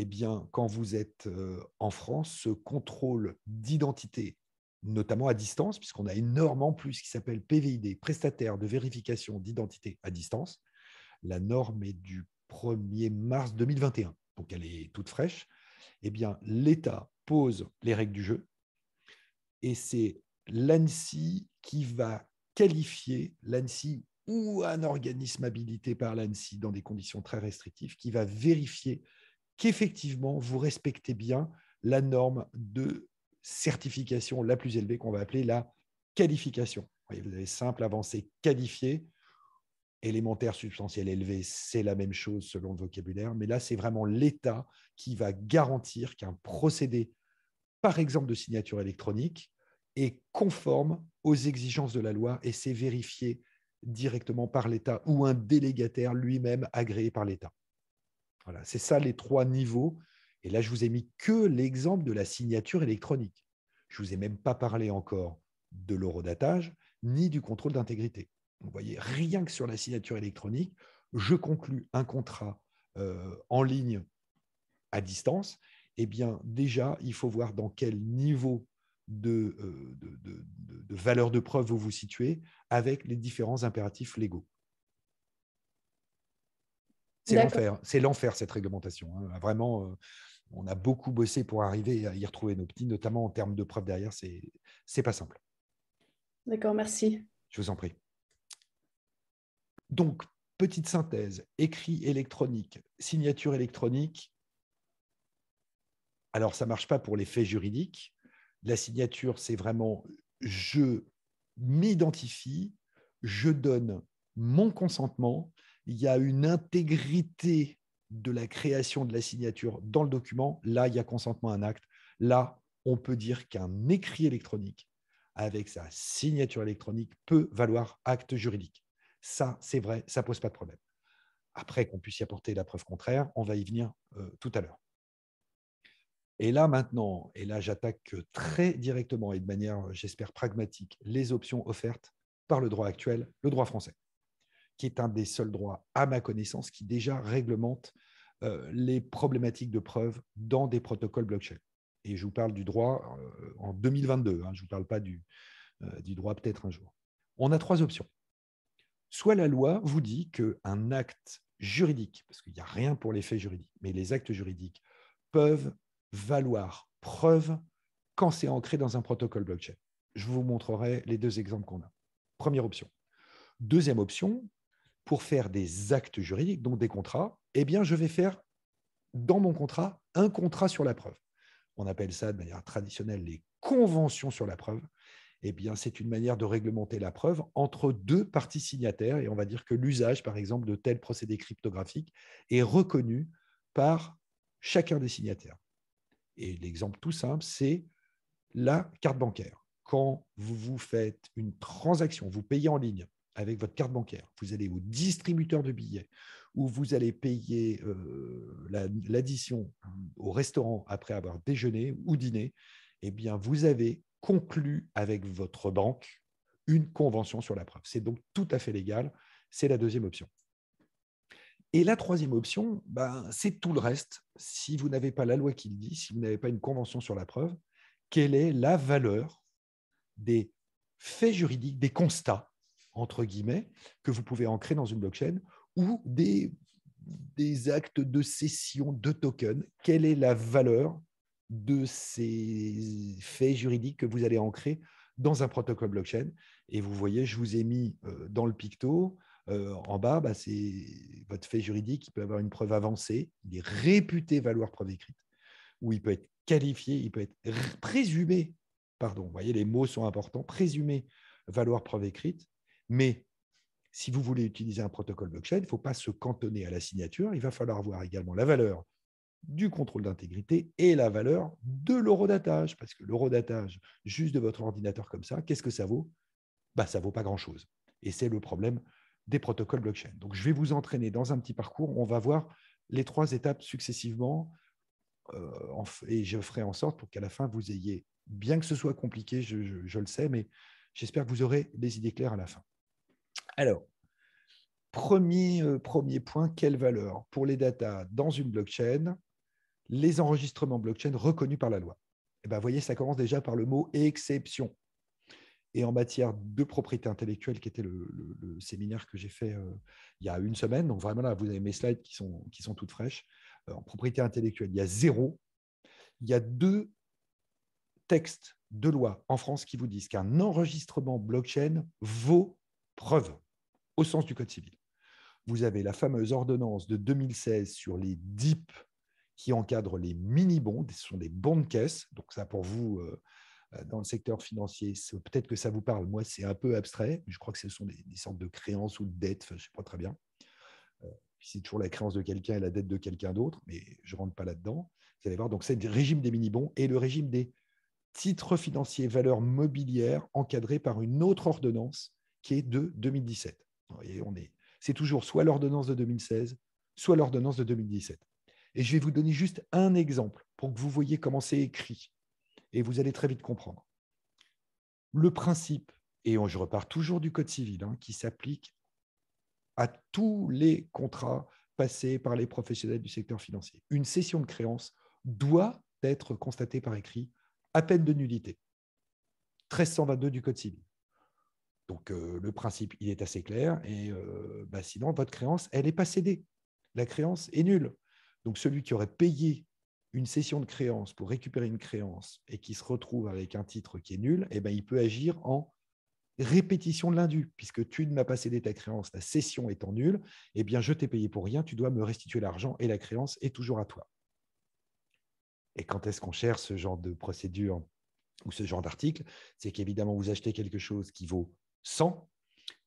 Eh bien, quand vous êtes euh, en France, ce contrôle d'identité, notamment à distance, puisqu'on a énormément plus qui s'appelle PVID, prestataire de vérification d'identité à distance, la norme est du 1er mars 2021, donc elle est toute fraîche, eh bien, l'État pose les règles du jeu et c'est l'ANSI qui va qualifier l'ANSI ou un organisme habilité par l'ANSI dans des conditions très restrictives qui va vérifier qu'effectivement vous respectez bien la norme de certification la plus élevée qu'on va appeler la qualification. Vous avez simple, avancé, qualifié. Élémentaire, substantiel, élevé, c'est la même chose selon le vocabulaire, mais là, c'est vraiment l'État qui va garantir qu'un procédé, par exemple de signature électronique, est conforme aux exigences de la loi et c'est vérifié directement par l'État ou un délégataire lui-même agréé par l'État. Voilà, c'est ça les trois niveaux. Et là, je vous ai mis que l'exemple de la signature électronique. Je ne vous ai même pas parlé encore de l'eurodatage ni du contrôle d'intégrité. Vous voyez, rien que sur la signature électronique, je conclus un contrat euh, en ligne à distance. Eh bien, déjà, il faut voir dans quel niveau euh, de, de, de, valeur de preuve où vous situez avec les différents impératifs légaux. C'est l'enfer, c'est l'enfer cette réglementation. Hein. Vraiment, euh, on a beaucoup bossé pour arriver à y retrouver nos petits, notamment en termes de preuve derrière. C'est, c'est pas simple. D'accord, merci. Je vous en prie. Donc, petite synthèse, écrit électronique, signature électronique. Alors, ça ne marche pas pour les faits juridiques, la signature, c'est vraiment je m'identifie, je donne mon consentement. Il y a une intégrité de la création de la signature dans le document. Là, il y a consentement à un acte. Là, on peut dire qu'un écrit électronique avec sa signature électronique peut valoir acte juridique. Ça, c'est vrai, ça pose pas de problème. Après qu'on puisse y apporter la preuve contraire, on va y venir euh, tout à l'heure. Et là maintenant, et là j'attaque très directement et de manière, j'espère, pragmatique, les options offertes par le droit actuel, le droit français, qui est un des seuls droits, à ma connaissance, qui déjà réglemente euh, les problématiques de preuve dans des protocoles blockchain. Et je vous parle du droit euh, en 2022, hein, je ne vous parle pas du, euh, du droit peut-être un jour. On a trois options. Soit la loi vous dit qu'un acte juridique, parce qu'il n'y a rien pour les faits juridiques, mais les actes juridiques peuvent valoir preuve quand c'est ancré dans un protocole blockchain. Je vous montrerai les deux exemples qu'on a. Première option. Deuxième option, pour faire des actes juridiques, donc des contrats, eh bien, je vais faire dans mon contrat un contrat sur la preuve. On appelle ça de manière traditionnelle les conventions sur la preuve. Eh bien, c'est une manière de réglementer la preuve entre deux parties signataires. Et on va dire que l'usage, par exemple, de tels procédés cryptographiques est reconnu par chacun des signataires. Et l'exemple tout simple, c'est la carte bancaire. Quand vous faites une transaction, vous payez en ligne avec votre carte bancaire, vous allez au distributeur de billets ou vous allez payer euh, l'addition au restaurant après avoir déjeuné ou dîné, eh bien, vous avez conclu avec votre banque une convention sur la preuve. C'est donc tout à fait légal. C'est la deuxième option. Et la troisième option, ben, c'est tout le reste. Si vous n'avez pas la loi qui le dit, si vous n'avez pas une convention sur la preuve, quelle est la valeur des faits juridiques, des constats, entre guillemets, que vous pouvez ancrer dans une blockchain ou des, des actes de cession de tokens Quelle est la valeur de ces faits juridiques que vous allez ancrer dans un protocole blockchain Et vous voyez, je vous ai mis euh, dans le picto euh, en bas, bah, c'est votre fait juridique, il peut avoir une preuve avancée, il est réputé valoir preuve écrite, ou il peut être qualifié, il peut être présumé, pardon, vous voyez, les mots sont importants, présumé valoir preuve écrite, mais si vous voulez utiliser un protocole blockchain, il ne faut pas se cantonner à la signature, il va falloir voir également la valeur du contrôle d'intégrité et la valeur de l'eurodatage, parce que l'eurodatage juste de votre ordinateur comme ça, qu'est-ce que ça vaut bah, Ça ne vaut pas grand-chose. Et c'est le problème des protocoles blockchain. Donc, je vais vous entraîner dans un petit parcours. On va voir les trois étapes successivement euh, et je ferai en sorte pour qu'à la fin, vous ayez, bien que ce soit compliqué, je, le sais, mais j'espère que vous aurez des idées claires à la fin. Alors, premier, euh, premier point, quelle valeur pour les data dans une blockchain Les enregistrements blockchain reconnus par la loi. Et eh ben, vous voyez, ça commence déjà par le mot exception. Et en matière de propriété intellectuelle, qui était le, séminaire que j'ai fait euh, il y a une semaine, donc vraiment là, vous avez mes slides qui sont, qui sont toutes fraîches. Euh, en propriété intellectuelle, il y a zéro. Il y a deux textes de loi en France qui vous disent qu'un enregistrement blockchain vaut preuve au sens du Code civil. Vous avez la fameuse ordonnance de 2016 sur les DIP qui encadre les mini-bonds, ce sont des bons de caisse, donc ça pour vous, euh, euh, dans le secteur financier. Peut-être que ça vous parle. Moi, c'est un peu abstrait. Mais je crois que ce sont des, des sortes de créances ou de dettes. je ne sais pas très bien. Euh, c'est toujours la créance de quelqu'un et la dette de quelqu'un d'autre, mais je ne rentre pas là-dedans. Vous allez voir, donc c'est le régime des mini-bons et le régime des titres financiers valeurs mobilières encadrés par une autre ordonnance qui est de 2017. on est, c'est toujours soit l'ordonnance de 2016, soit l'ordonnance de 2017. Et je vais vous donner juste un exemple pour que vous voyez comment c'est écrit et vous allez très vite comprendre. Le principe, et je repars toujours du Code civil, hein, qui s'applique à tous les contrats passés par les professionnels du secteur financier. Une cession de créance doit être constatée par écrit à peine de nullité. 1322 du Code civil. Donc euh, le principe, il est assez clair, et euh, bah, sinon, votre créance, elle n'est pas cédée. La créance est nulle. Donc celui qui aurait payé une session de créance pour récupérer une créance et qui se retrouve avec un titre qui est nul, et eh ben, il peut agir en répétition de l'indu, puisque tu ne m'as pas cédé ta créance, ta session étant nulle, eh bien, je t'ai payé pour rien, tu dois me restituer l'argent et la créance est toujours à toi. Et quand est-ce qu'on cherche ce genre de procédure ou ce genre d'article C'est qu'évidemment, vous achetez quelque chose qui vaut 100,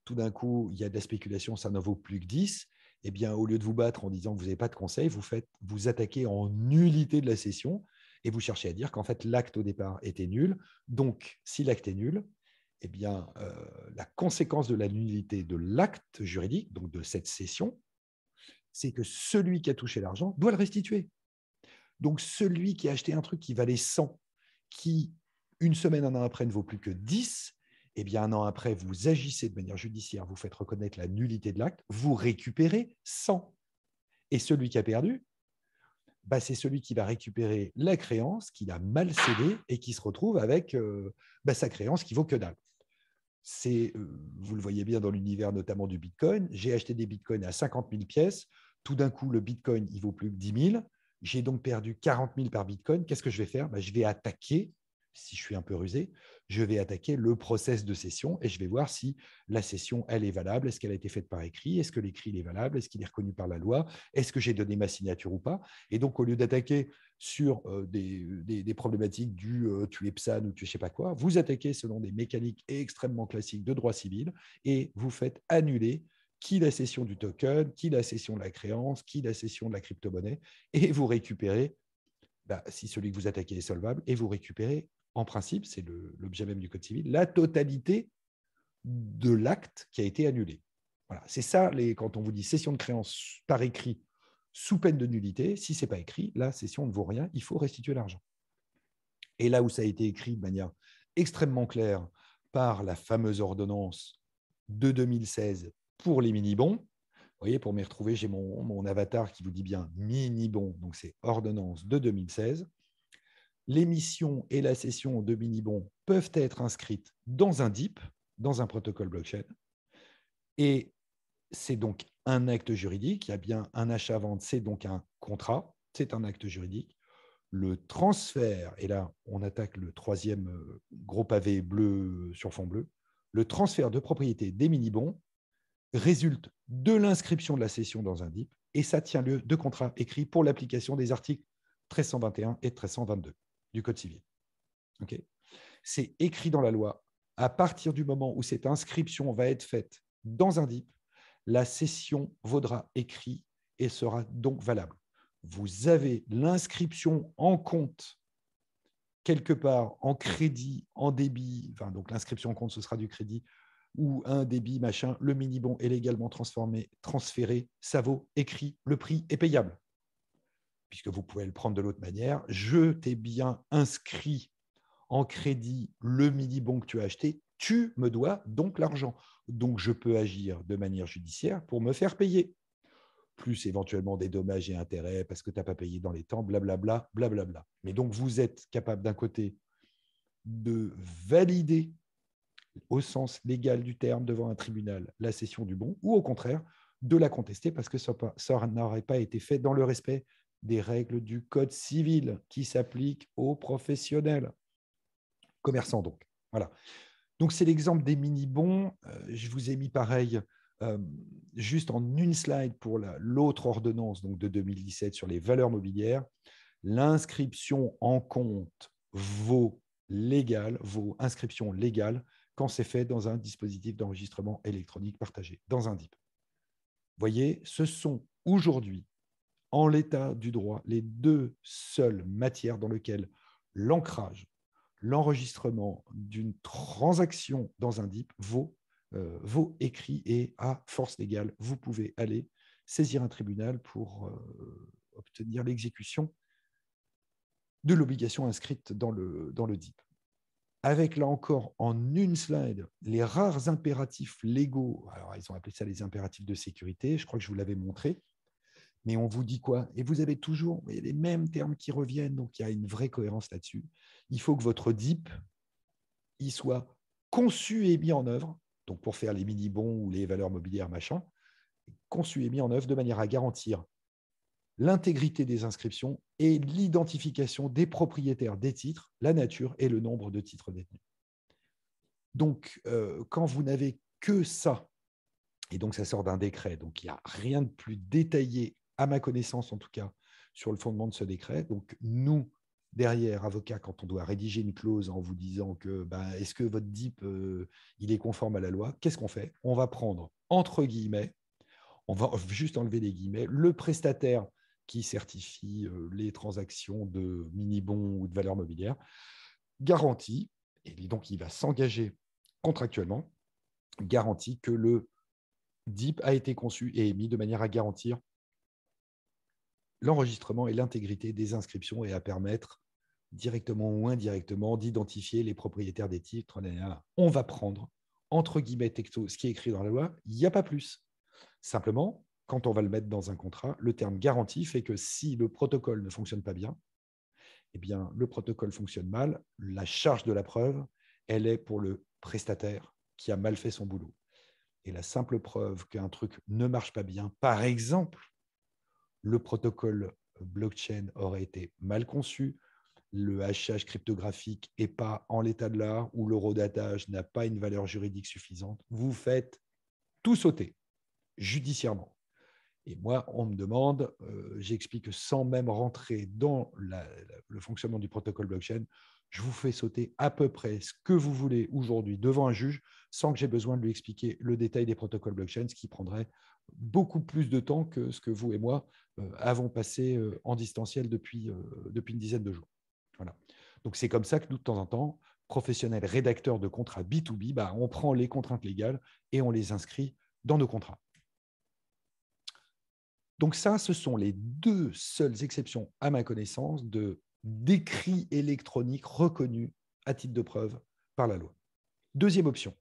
tout d'un coup, il y a de la spéculation, ça n'en vaut plus que 10, eh bien, au lieu de vous battre en disant que vous n'avez pas de conseil, vous faites, vous attaquez en nullité de la session et vous cherchez à dire qu'en fait l'acte au départ était nul. Donc, si l'acte est nul, eh bien, euh, la conséquence de la nullité de l'acte juridique, donc de cette session, c'est que celui qui a touché l'argent doit le restituer. Donc, celui qui a acheté un truc qui valait 100, qui une semaine, un an après, ne vaut plus que 10, et eh bien un an après, vous agissez de manière judiciaire, vous faites reconnaître la nullité de l'acte, vous récupérez 100. Et celui qui a perdu, bah, c'est celui qui va récupérer la créance qu'il a mal cédée et qui se retrouve avec euh, bah, sa créance qui vaut que dalle. C'est, euh, vous le voyez bien dans l'univers notamment du Bitcoin, j'ai acheté des Bitcoins à 50 000 pièces, tout d'un coup le Bitcoin il vaut plus que 10 000, j'ai donc perdu 40 000 par Bitcoin, qu'est-ce que je vais faire bah, Je vais attaquer si je suis un peu rusé, je vais attaquer le process de session et je vais voir si la session, elle est valable, est-ce qu'elle a été faite par écrit, est-ce que l'écrit est valable, est-ce qu'il est reconnu par la loi, est-ce que j'ai donné ma signature ou pas. Et donc, au lieu d'attaquer sur euh, des, problématiques du euh, tu es ou tu sais pas quoi, vous attaquez selon des mécaniques extrêmement classiques de droit civil et vous faites annuler qui la cession du token, qui la cession de la créance, qui la cession de la crypto-monnaie, et vous récupérez, bah, si celui que vous attaquez est solvable, et vous récupérez en principe, c'est l'objet même du Code civil, la totalité de l'acte qui a été annulé. Voilà, c'est ça, quand on vous dit cession de créance par écrit sous peine de nullité, si ce n'est pas écrit, la cession ne vaut rien, il faut restituer l'argent. Et là où ça a été écrit de manière extrêmement claire par la fameuse ordonnance de 2016 pour les mini-bons, vous voyez, pour m'y retrouver, j'ai mon, mon, avatar qui vous dit bien mini-bon, donc c'est ordonnance de 2016 l'émission et la session de minibonds peuvent être inscrites dans un DIP, dans un protocole blockchain. Et c'est donc un acte juridique. Il y a bien un achat-vente, c'est donc un contrat, c'est un acte juridique. Le transfert, et là on attaque le troisième euh, gros pavé bleu sur fond bleu, le transfert de propriété des mini-bons résulte de l'inscription de la cession dans un DIP et ça tient lieu de contrat écrit pour l'application des articles 1321 et 1322 du Code civil. c'est écrit dans la loi. À partir du moment où cette inscription va être faite dans un DIP, la cession vaudra écrit et sera donc valable. Vous avez l'inscription en compte quelque part en crédit, en débit, enfin, donc l'inscription en compte, ce sera du crédit, ou un débit, machin, le mini-bon est légalement transformé, transféré, ça vaut écrit, le prix est payable puisque vous pouvez le prendre de l'autre manière, je t'ai bien inscrit en crédit le mini-bon que tu as acheté, tu me dois donc l'argent. Donc je peux agir de manière judiciaire pour me faire payer. Plus éventuellement des dommages et intérêts parce que tu n'as pas payé dans les temps, blablabla, blablabla. Mais donc vous êtes capable d'un côté de valider au sens légal du terme devant un tribunal la cession du bon, ou au contraire de la contester parce que ça n'aurait pas été fait dans le respect des règles du Code civil qui s'appliquent aux professionnels, commerçants donc. Voilà. Donc c'est l'exemple des mini-bons. Euh, je vous ai mis pareil euh, juste en une slide pour l'autre ordonnance donc de 2017 sur les valeurs mobilières, l'inscription en compte vaut légale, vaut inscription légale quand c'est fait dans un dispositif d'enregistrement électronique partagé, dans un DIP. Voyez, ce sont aujourd'hui en l'état du droit, les deux seules matières dans lesquelles l'ancrage, l'enregistrement d'une transaction dans un DIP vaut, euh, écrit et à force légale, vous pouvez aller saisir un tribunal pour euh, obtenir l'exécution de l'obligation inscrite dans le, dans le DIP. Avec là encore en une slide les rares impératifs légaux, alors ils ont appelé ça les impératifs de sécurité, je crois que je vous l'avais montré, mais on vous dit quoi Et vous avez toujours les mêmes termes qui reviennent, donc il y a une vraie cohérence là-dessus. Il faut que votre DIP il soit conçu et mis en œuvre, donc pour faire les mini-bons ou les valeurs mobilières, machin, conçu et mis en œuvre de manière à garantir l'intégrité des inscriptions et l'identification des propriétaires des titres, la nature et le nombre de titres détenus. Donc, euh, quand vous n'avez que ça, et donc ça sort d'un décret, donc il n'y a rien de plus détaillé à ma connaissance en tout cas, sur le fondement de ce décret. Donc nous, derrière, avocat, quand on doit rédiger une clause en vous disant que bah, est-ce que votre DIP, euh, il est conforme à la loi, qu'est-ce qu'on fait On va prendre, entre guillemets, on va juste enlever les guillemets, le prestataire qui certifie euh, les transactions de mini-bons ou de valeurs mobilières, garantie, et donc il va s'engager contractuellement, garantie que le DIP a été conçu et émis de manière à garantir l'enregistrement et l'intégrité des inscriptions et à permettre directement ou indirectement d'identifier les propriétaires des titres. On va prendre, entre guillemets, texto, ce qui est écrit dans la loi, il n'y a pas plus. Simplement, quand on va le mettre dans un contrat, le terme garantie fait que si le protocole ne fonctionne pas bien, eh bien, le protocole fonctionne mal, la charge de la preuve, elle est pour le prestataire qui a mal fait son boulot. Et la simple preuve qu'un truc ne marche pas bien, par exemple, le protocole blockchain aurait été mal conçu, le hachage cryptographique n'est pas en l'état de l'art ou l'eurodatage n'a pas une valeur juridique suffisante, vous faites tout sauter judiciairement. Et moi, on me demande, euh, j'explique sans même rentrer dans le fonctionnement du protocole blockchain, je vous fais sauter à peu près ce que vous voulez aujourd'hui devant un juge sans que j'ai besoin de lui expliquer le détail des protocoles blockchain, ce qui prendrait beaucoup plus de temps que ce que vous et moi euh, avons passé euh, en distanciel euh, depuis, une dizaine de jours. Voilà. Donc c'est comme ça que nous, de temps en temps, professionnels, rédacteurs de contrats B2B, bah, on prend les contraintes légales et on les inscrit dans nos contrats. Donc ça, ce sont les deux seules exceptions, à ma connaissance, de d'écrits électroniques reconnus à titre de preuve par la loi. Deuxième option,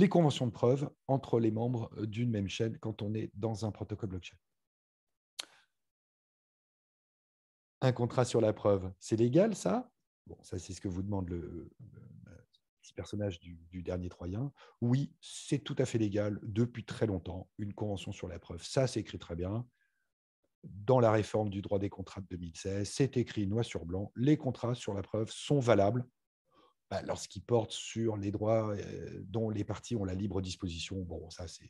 les conventions de preuve entre les membres euh, d'une même chaîne quand on est dans un protocole blockchain. Un contrat sur la preuve, c'est légal ça Bon, ça c'est ce que vous demande le, petit personnage du, du, dernier Troyen. Oui, c'est tout à fait légal depuis très longtemps, une convention sur la preuve. Ça s'écrit très bien. Dans la réforme du droit des contrats de 2016, c'est écrit noir sur blanc, les contrats sur la preuve sont valables bah, lorsqu'il porte sur les droits dont les parties ont la libre disposition, bon, ça, c'est.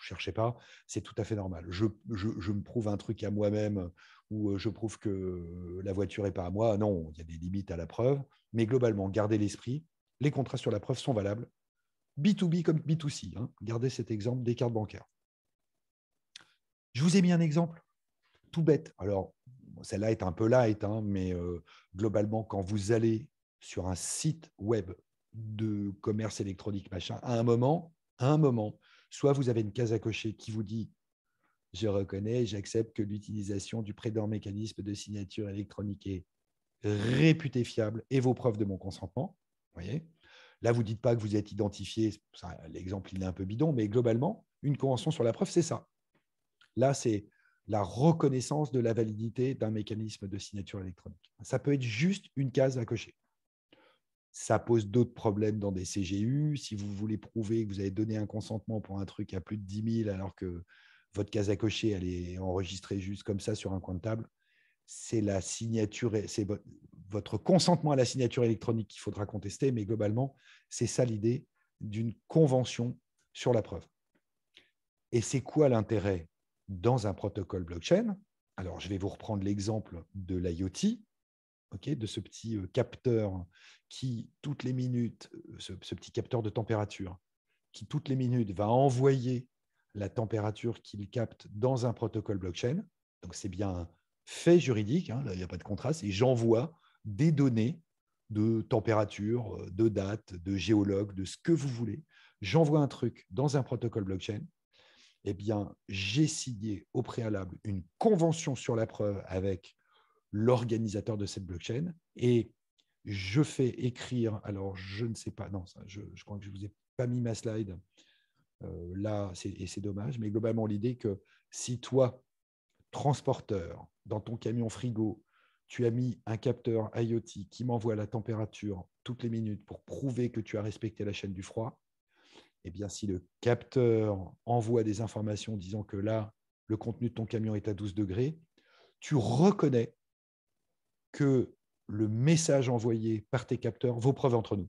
Cherchez pas, c'est tout à fait normal. Je, me prouve un truc à moi-même ou je prouve que la voiture est pas à moi. Non, il y a des limites à la preuve. Mais globalement, gardez l'esprit les contrats sur la preuve sont valables, B2B comme B2C. Hein, gardez cet exemple des cartes bancaires. Je vous ai mis un exemple tout bête. Alors, celle-là est un peu light, hein, mais globalement, quand vous allez sur un site web de commerce électronique, machin, à un moment, un moment, soit vous avez une case à cocher qui vous dit je reconnais, j'accepte que l'utilisation du prédent mécanisme de signature électronique est réputée fiable et vos preuves de mon consentement. Voyez Là, vous ne dites pas que vous êtes identifié, l'exemple il est un peu bidon, mais globalement, une convention sur la preuve, c'est ça. Là, c'est la reconnaissance de la validité d'un mécanisme de signature électronique. Ça peut être juste une case à cocher ça pose d'autres problèmes dans des CGU. Si vous voulez prouver que vous avez donné un consentement pour un truc à plus de 10 000 alors que votre case à cocher, elle est enregistrée juste comme ça sur un comptable, c'est la signature, c'est votre consentement à la signature électronique qu'il faudra contester, mais globalement, c'est ça l'idée d'une convention sur la preuve. Et c'est quoi l'intérêt dans un protocole blockchain Alors, je vais vous reprendre l'exemple de l'IoT de ce petit euh, capteur qui, toutes les minutes, euh, ce, petit capteur de température, qui toutes les minutes va envoyer la température qu'il capte dans un protocole blockchain. Donc c'est bien fait juridique, hein, il n'y a pas de contraste. et j'envoie des données de température, euh, de date, de géologue, de ce que vous voulez. J'envoie un truc dans un protocole blockchain. Eh bien, j'ai signé au préalable une convention sur la preuve avec l'organisateur de cette blockchain. Et je fais écrire, alors je ne sais pas, non, je, crois que je ne vous ai pas mis ma slide euh, là, et c'est dommage, mais globalement, l'idée que si toi, transporteur, dans ton camion frigo, tu as mis un capteur IoT qui m'envoie la température toutes les minutes pour prouver que tu as respecté la chaîne du froid, et eh bien, si le capteur envoie des informations disant que là, le contenu de ton camion est à 12 degrés, tu reconnais que le message envoyé par tes capteurs vaut preuve entre nous.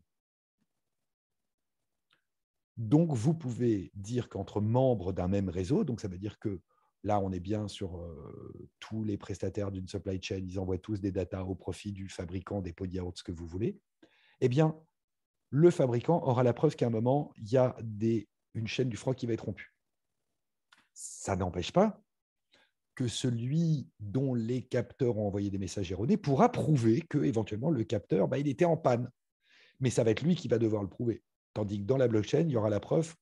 Donc, vous pouvez dire qu'entre membres d'un même réseau, donc ça veut dire que là, on est bien sur euh, tous les prestataires d'une supply chain, ils envoient tous des datas au profit du fabricant des pots de ce que vous voulez. Eh bien, le fabricant aura la preuve qu'à un moment, il y a des, une chaîne du froid qui va être rompue. Ça n'empêche pas que celui dont les capteurs ont envoyé des messages erronés pourra prouver que éventuellement le capteur, bah, il était en panne. Mais ça va être lui qui va devoir le prouver. Tandis que dans la blockchain, il y aura la preuve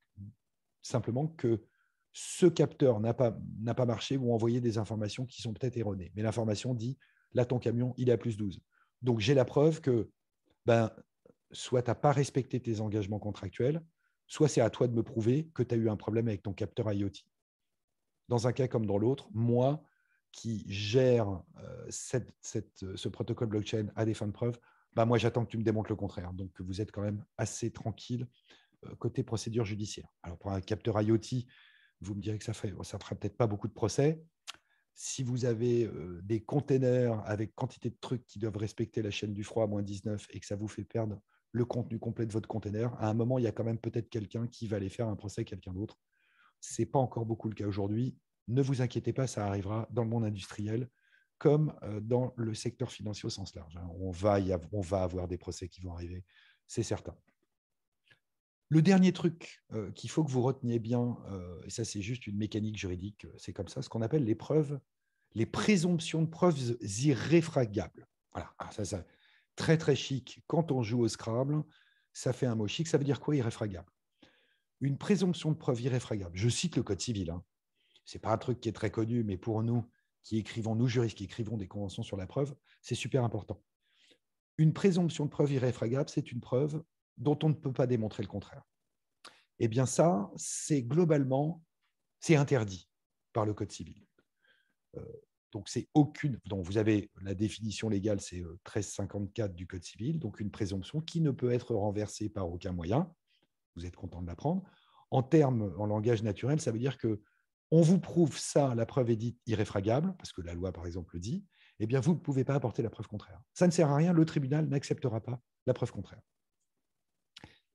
simplement que ce capteur n'a pas, n'a pas marché ou envoyé des informations qui sont peut-être erronées. Mais l'information dit, là, ton camion, il est à plus 12. Donc j'ai la preuve que ben, soit tu n'as pas respecté tes engagements contractuels, soit c'est à toi de me prouver que tu as eu un problème avec ton capteur IoT dans un cas comme dans l'autre, moi qui gère euh, euh, ce protocole blockchain à des fins de preuve, bah, moi j'attends que tu me démontres le contraire. Donc vous êtes quand même assez tranquille euh, côté procédure judiciaire. Alors pour un capteur IoT, vous me direz que ça ne ça fera peut-être pas beaucoup de procès. Si vous avez des containers avec quantité de trucs qui doivent respecter la chaîne du froid à moins 19 et que ça vous fait perdre le contenu complet de votre container, à un moment, il y a quand même peut-être quelqu'un qui va aller faire un procès à quelqu'un d'autre. Ce n'est pas encore beaucoup le cas aujourd'hui. Ne vous inquiétez pas, ça arrivera dans le monde industriel comme euh, dans le secteur financier au sens large. Hein. On va, avoir, des procès qui vont arriver, c'est certain. Le dernier truc euh, qu'il faut que vous reteniez bien, euh, et ça c'est juste une mécanique juridique, c'est comme ça, ce qu'on appelle les preuves, les présomptions de preuves irréfragables. Voilà, ah, ça, c'est très très chic. Quand on joue au Scrabble, ça fait un mot chic. Ça veut dire quoi irréfragable une présomption de preuve irréfragable. Je cite le Code civil. Hein. C'est Ce n'est pas un truc qui est très connu, mais pour nous qui écrivons, nous juristes qui écrivons des conventions sur la preuve, c'est super important. Une présomption de preuve irréfragable, c'est une preuve dont on ne peut pas démontrer le contraire. Eh bien ça, c'est globalement, c'est interdit par le Code civil. Euh, donc c'est aucune, donc vous avez la définition légale, c'est 1354 euh, du Code civil, donc une présomption qui ne peut être renversée par aucun moyen, vous êtes content de l'apprendre. En termes, en langage naturel, ça veut dire que on vous prouve ça, la preuve est dite irréfragable, parce que la loi, par exemple, le dit, eh bien, vous ne pouvez pas apporter la preuve contraire. Ça ne sert à rien, le tribunal n'acceptera pas la preuve contraire.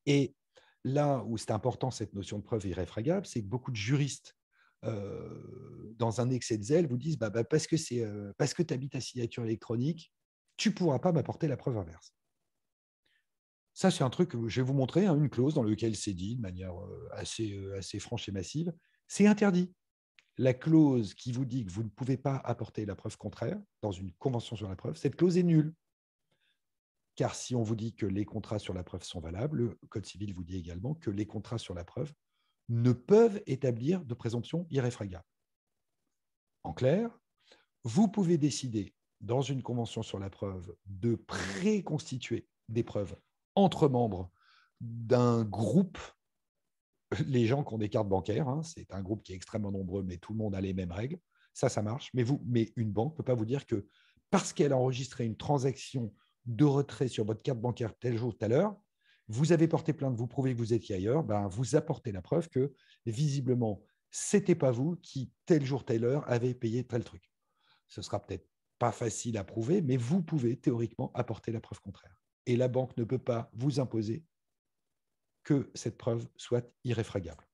Et là où c'est important, cette notion de preuve irréfragable, c'est que beaucoup de juristes, euh, dans un excès de zèle, vous disent bah, bah, parce que, euh, parce que tu habites à signature électronique, tu ne pourras pas m'apporter la preuve inverse. Ça, c'est un truc que je vais vous montrer, hein, une clause dans laquelle c'est dit de manière euh, assez, euh, assez franche et massive, c'est interdit. La clause qui vous dit que vous ne pouvez pas apporter la preuve contraire dans une convention sur la preuve, cette clause est nulle. Car si on vous dit que les contrats sur la preuve sont valables, le Code civil vous dit également que les contrats sur la preuve ne peuvent établir de présomption irréfragable. En clair, vous pouvez décider dans une convention sur la preuve de préconstituer des preuves entre membres d'un groupe, les gens qui ont des cartes bancaires, hein, c'est un groupe qui est extrêmement nombreux, mais tout le monde a les mêmes règles, ça, ça marche. Mais, vous, mais une banque ne peut pas vous dire que parce qu'elle a enregistré une transaction de retrait sur votre carte bancaire tel jour, telle heure, vous avez porté plainte, vous prouvez que vous étiez ailleurs, ben vous apportez la preuve que visiblement, ce n'était pas vous qui, tel jour, telle heure, avez payé tel truc. Ce sera peut-être pas facile à prouver, mais vous pouvez théoriquement apporter la preuve contraire et la banque ne peut pas vous imposer que cette preuve soit irréfragable.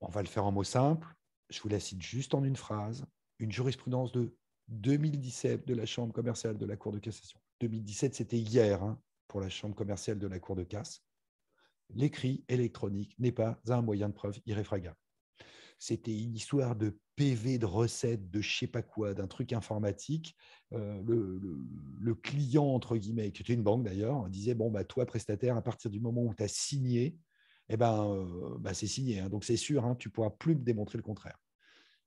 On va le faire en mots simples. Je vous la cite juste en une phrase. Une jurisprudence de 2017 de la Chambre commerciale de la Cour de cassation. 2017, c'était hier hein, pour la Chambre commerciale de la Cour de casse. L'écrit électronique n'est pas un moyen de preuve irréfragable. C'était une histoire de PV de recettes, de je sais pas quoi, d'un truc informatique. Euh, le, client, entre guillemets, qui était une banque d'ailleurs, disait, bon, bah, toi, prestataire, à partir du moment où tu as signé, eh ben, euh, bah, c'est signé. Hein. donc c'est sûr, hein, tu ne pourras plus me démontrer le contraire.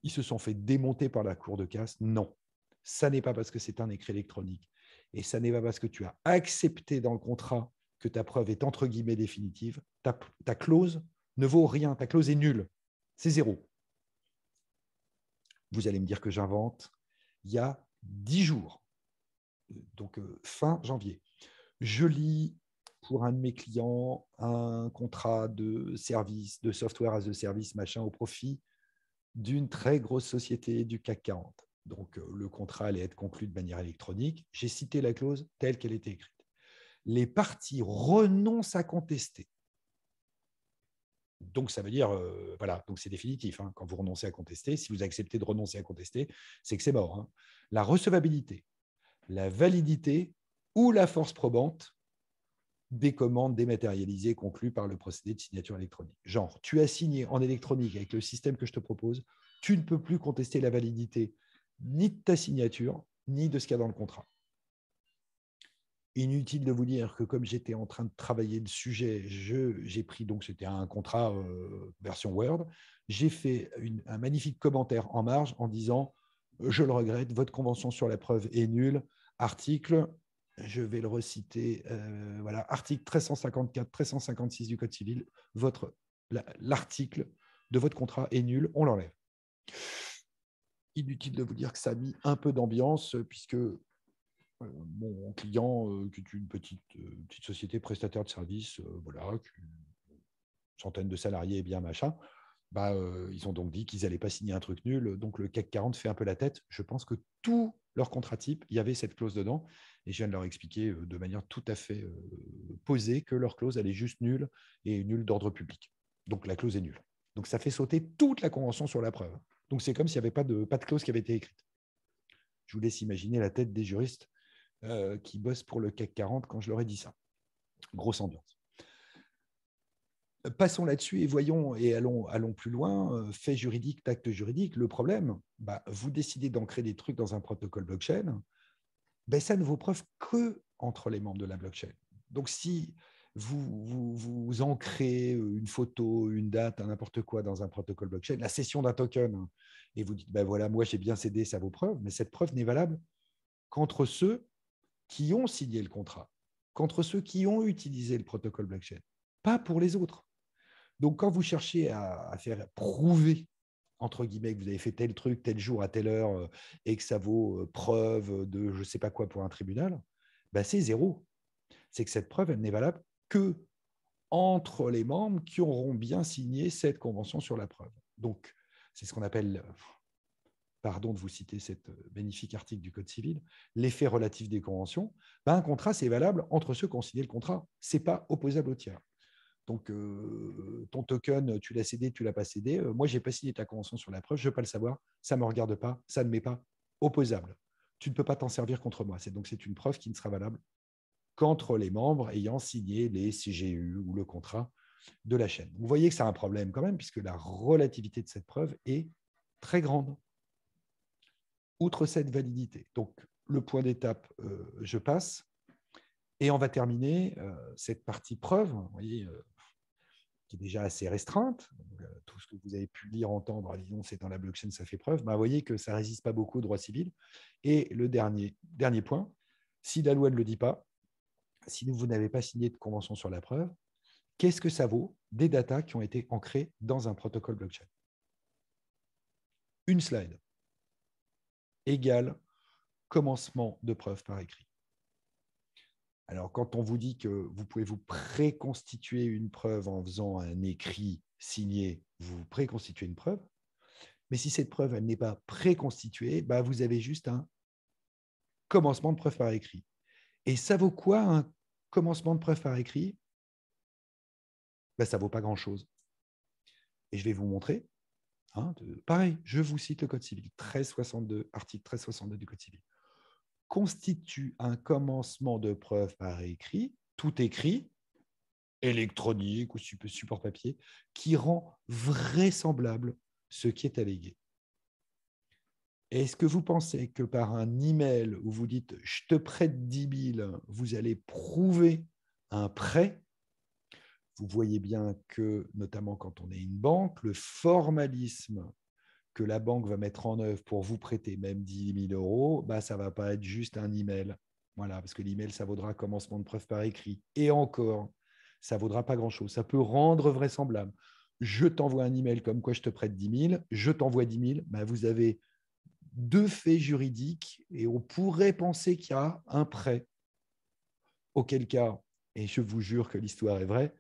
Ils se sont fait démonter par la cour de casse. Non, ça n'est pas parce que c'est un écrit électronique. Et ça n'est pas parce que tu as accepté dans le contrat que ta preuve est entre guillemets définitive. ta clause ne vaut rien, ta clause est nulle c'est zéro. Vous allez me dire que j'invente. Il y a dix jours, euh, donc euh, fin janvier, je lis pour un de mes clients un contrat de service, de software as a service, machin, au profit d'une très grosse société du CAC 40. Donc euh, le contrat allait être conclu de manière électronique. J'ai cité la clause telle qu'elle était écrite. Les parties renoncent à contester donc, ça veut dire, euh, voilà, donc c'est définitif. Hein, quand vous renoncez à contester, si vous acceptez de renoncer à contester, c'est que c'est mort. Hein. La recevabilité, la validité ou la force probante des commandes dématérialisées conclues par le procédé de signature électronique. Genre, tu as signé en électronique avec le système que je te propose, tu ne peux plus contester la validité ni de ta signature, ni de ce qu'il y a dans le contrat. Inutile de vous dire que comme j'étais en train de travailler le sujet, j'ai pris, donc c'était un contrat euh, version Word, j'ai fait un magnifique commentaire en marge en disant, euh, je le regrette, votre convention sur la preuve est nulle, article, je vais le reciter, euh, voilà, article 1354, 1356 du Code civil, votre, l'article de votre contrat est nul, on l'enlève. Inutile de vous dire que ça a mis un peu d'ambiance, puisque mon client euh, qui est une euh, petite, société prestataire de services, euh, voilà, une centaines de salariés et bien machin, bah, ils ont donc dit qu'ils n'allaient pas signer un truc nul. Donc le CAC 40 fait un peu la tête. Je pense que tout leur contrat type, il y avait cette clause dedans. Et je viens de leur expliquer de manière tout à fait posée que leur clause, elle est juste nulle et nulle d'ordre public. Donc la clause est nulle. Donc ça fait sauter toute la convention sur la preuve. Donc c'est comme s'il n'y avait pas de, pas de clause qui avait été écrite. Je vous laisse imaginer la tête des juristes euh, qui bossent pour le CAC 40 quand je leur ai dit ça. Grosse ambiance. Passons là-dessus et voyons et allons, allons plus loin. Euh, fait juridique, tact juridique. Le problème, bah, vous décidez d'ancrer des trucs dans un protocole blockchain, ben, ça ne vaut preuve que entre les membres de la blockchain. Donc si vous, vous, vous ancrez une photo, une date, n'importe quoi dans un protocole blockchain, la cession d'un token, hein, et vous dites, ben voilà, moi j'ai bien cédé, ça vaut preuve, mais cette preuve n'est valable qu'entre ceux qui ont signé le contrat qu'entre ceux qui ont utilisé le protocole blockchain, pas pour les autres. Donc quand vous cherchez à, faire prouver entre guillemets, que vous avez fait tel truc, tel jour, à telle heure, euh, et que ça vaut euh, preuve de je ne sais pas quoi pour un tribunal, ben c'est zéro. C'est que cette preuve, elle n'est valable que entre les membres qui auront bien signé cette convention sur la preuve. Donc, c'est ce qu'on appelle euh, pardon de vous citer cette euh, magnifique article du Code civil, l'effet relatif des conventions, bah, un contrat, c'est valable entre ceux qui ont signé le contrat. Ce n'est pas opposable au tiers. Donc, euh, ton token, tu l'as cédé, tu l'as pas cédé. Euh, moi, je j'ai pas signé ta convention sur la preuve, je ne veux pas le savoir, ça ne me regarde pas, ça ne m'est pas opposable. Tu ne peux pas t'en servir contre moi. C'est donc c'est une preuve qui ne sera valable qu'entre les membres ayant signé les CGU ou le contrat de la chaîne. Vous voyez que c'est un problème quand même, puisque la relativité de cette preuve est très grande outre cette validité. Donc, le point d'étape, euh, je passe. Et on va terminer euh, cette partie preuve, voyez, euh, qui est déjà assez restreinte. tout ce que vous avez pu lire, entendre, ah, disons, c'est dans la blockchain, ça fait preuve. vous bah, voyez que ça ne résiste pas beaucoup au droit civil. Et le dernier, dernier point, si la loi ne le dit pas, si vous n'avez pas signé de convention sur la preuve, qu'est-ce que ça vaut des datas qui ont été ancrées dans un protocole blockchain Une slide égale commencement de preuve par écrit. Alors, quand on vous dit que vous pouvez vous préconstituer une preuve en faisant un écrit signé, vous préconstituez une preuve. Mais si cette preuve, elle n'est pas préconstituée, bah, vous avez juste un commencement de preuve par écrit. Et ça vaut quoi un commencement de preuve par écrit bah, Ça ne vaut pas grand-chose. Et je vais vous montrer Hein, pareil, je vous cite le Code civil, 1362, article 1362 du Code civil, constitue un commencement de preuve par écrit, tout écrit, électronique ou support papier, qui rend vraisemblable ce qui est allégué. Est-ce que vous pensez que par un email où vous dites je te prête 10 000, vous allez prouver un prêt vous voyez bien que, notamment quand on est une banque, le formalisme que la banque va mettre en œuvre pour vous prêter même 10 000 euros, bah, ça ne va pas être juste un email. Voilà, parce que l'email, ça vaudra commencement de preuve par écrit. Et encore, ça ne vaudra pas grand-chose. Ça peut rendre vraisemblable. Je t'envoie un email comme quoi je te prête 10 000, je t'envoie 10 000, bah, vous avez deux faits juridiques et on pourrait penser qu'il y a un prêt. Auquel cas, et je vous jure que l'histoire est vraie,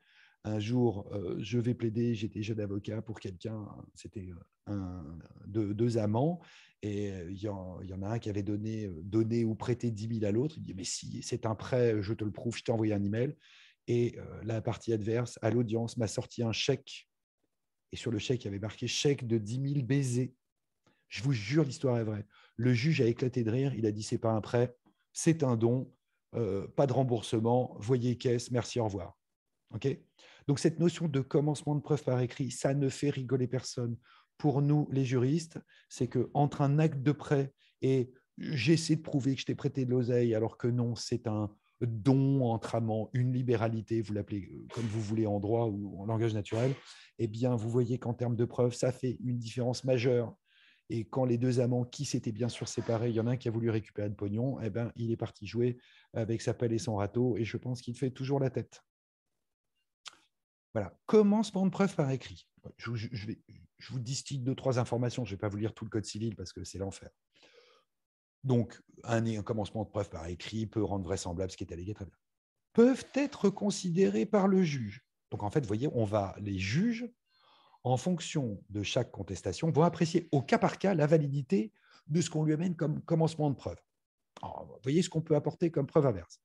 un jour, euh, je vais plaider, j'étais jeune avocat pour quelqu'un, c'était euh, deux, amants, et euh, il y, en, a un qui avait donné, donné ou prêté 10 000 à l'autre, il dit, mais si c'est un prêt, je te le prouve, je t'ai envoyé un email, et la partie adverse, à l'audience, m'a sorti un chèque, et sur le chèque, il y avait marqué chèque de 10 000 baisers. Je vous jure, l'histoire est vraie. Le juge a éclaté de rire, il a dit, c'est pas un prêt, c'est un don, pas de remboursement, voyez caisse, merci, au revoir. OK donc cette notion de commencement de preuve par écrit, ça ne fait rigoler personne. Pour nous, les juristes, c'est que entre un acte de prêt et j'essaie de prouver que je t'ai prêté de l'oseille alors que non, c'est un don entre amants, une libéralité, vous l'appelez euh, comme vous voulez en droit ou en langage naturel, eh bien, vous voyez qu'en termes de preuve, ça fait une différence majeure. Et quand les deux amants qui s'étaient bien sûr séparés, il y en a un qui a voulu récupérer le pognon, eh ben, il est parti jouer avec sa pelle et son râteau, et je pense qu'il fait toujours la tête. Voilà, de de preuve par écrit je, vous distille deux, trois informations, je ne vais pas vous lire tout le code civil parce que c'est l'enfer. Donc, un, commencement de preuve par écrit peut rendre vraisemblable ce qui est allégué, très bien. Peuvent être considérés par le juge. Donc, en fait, vous voyez, on va, les juges, en fonction de chaque contestation, vont apprécier au cas par cas la validité de ce qu'on lui amène comme commencement de preuve. vous voyez ce qu'on peut apporter comme preuve inverse.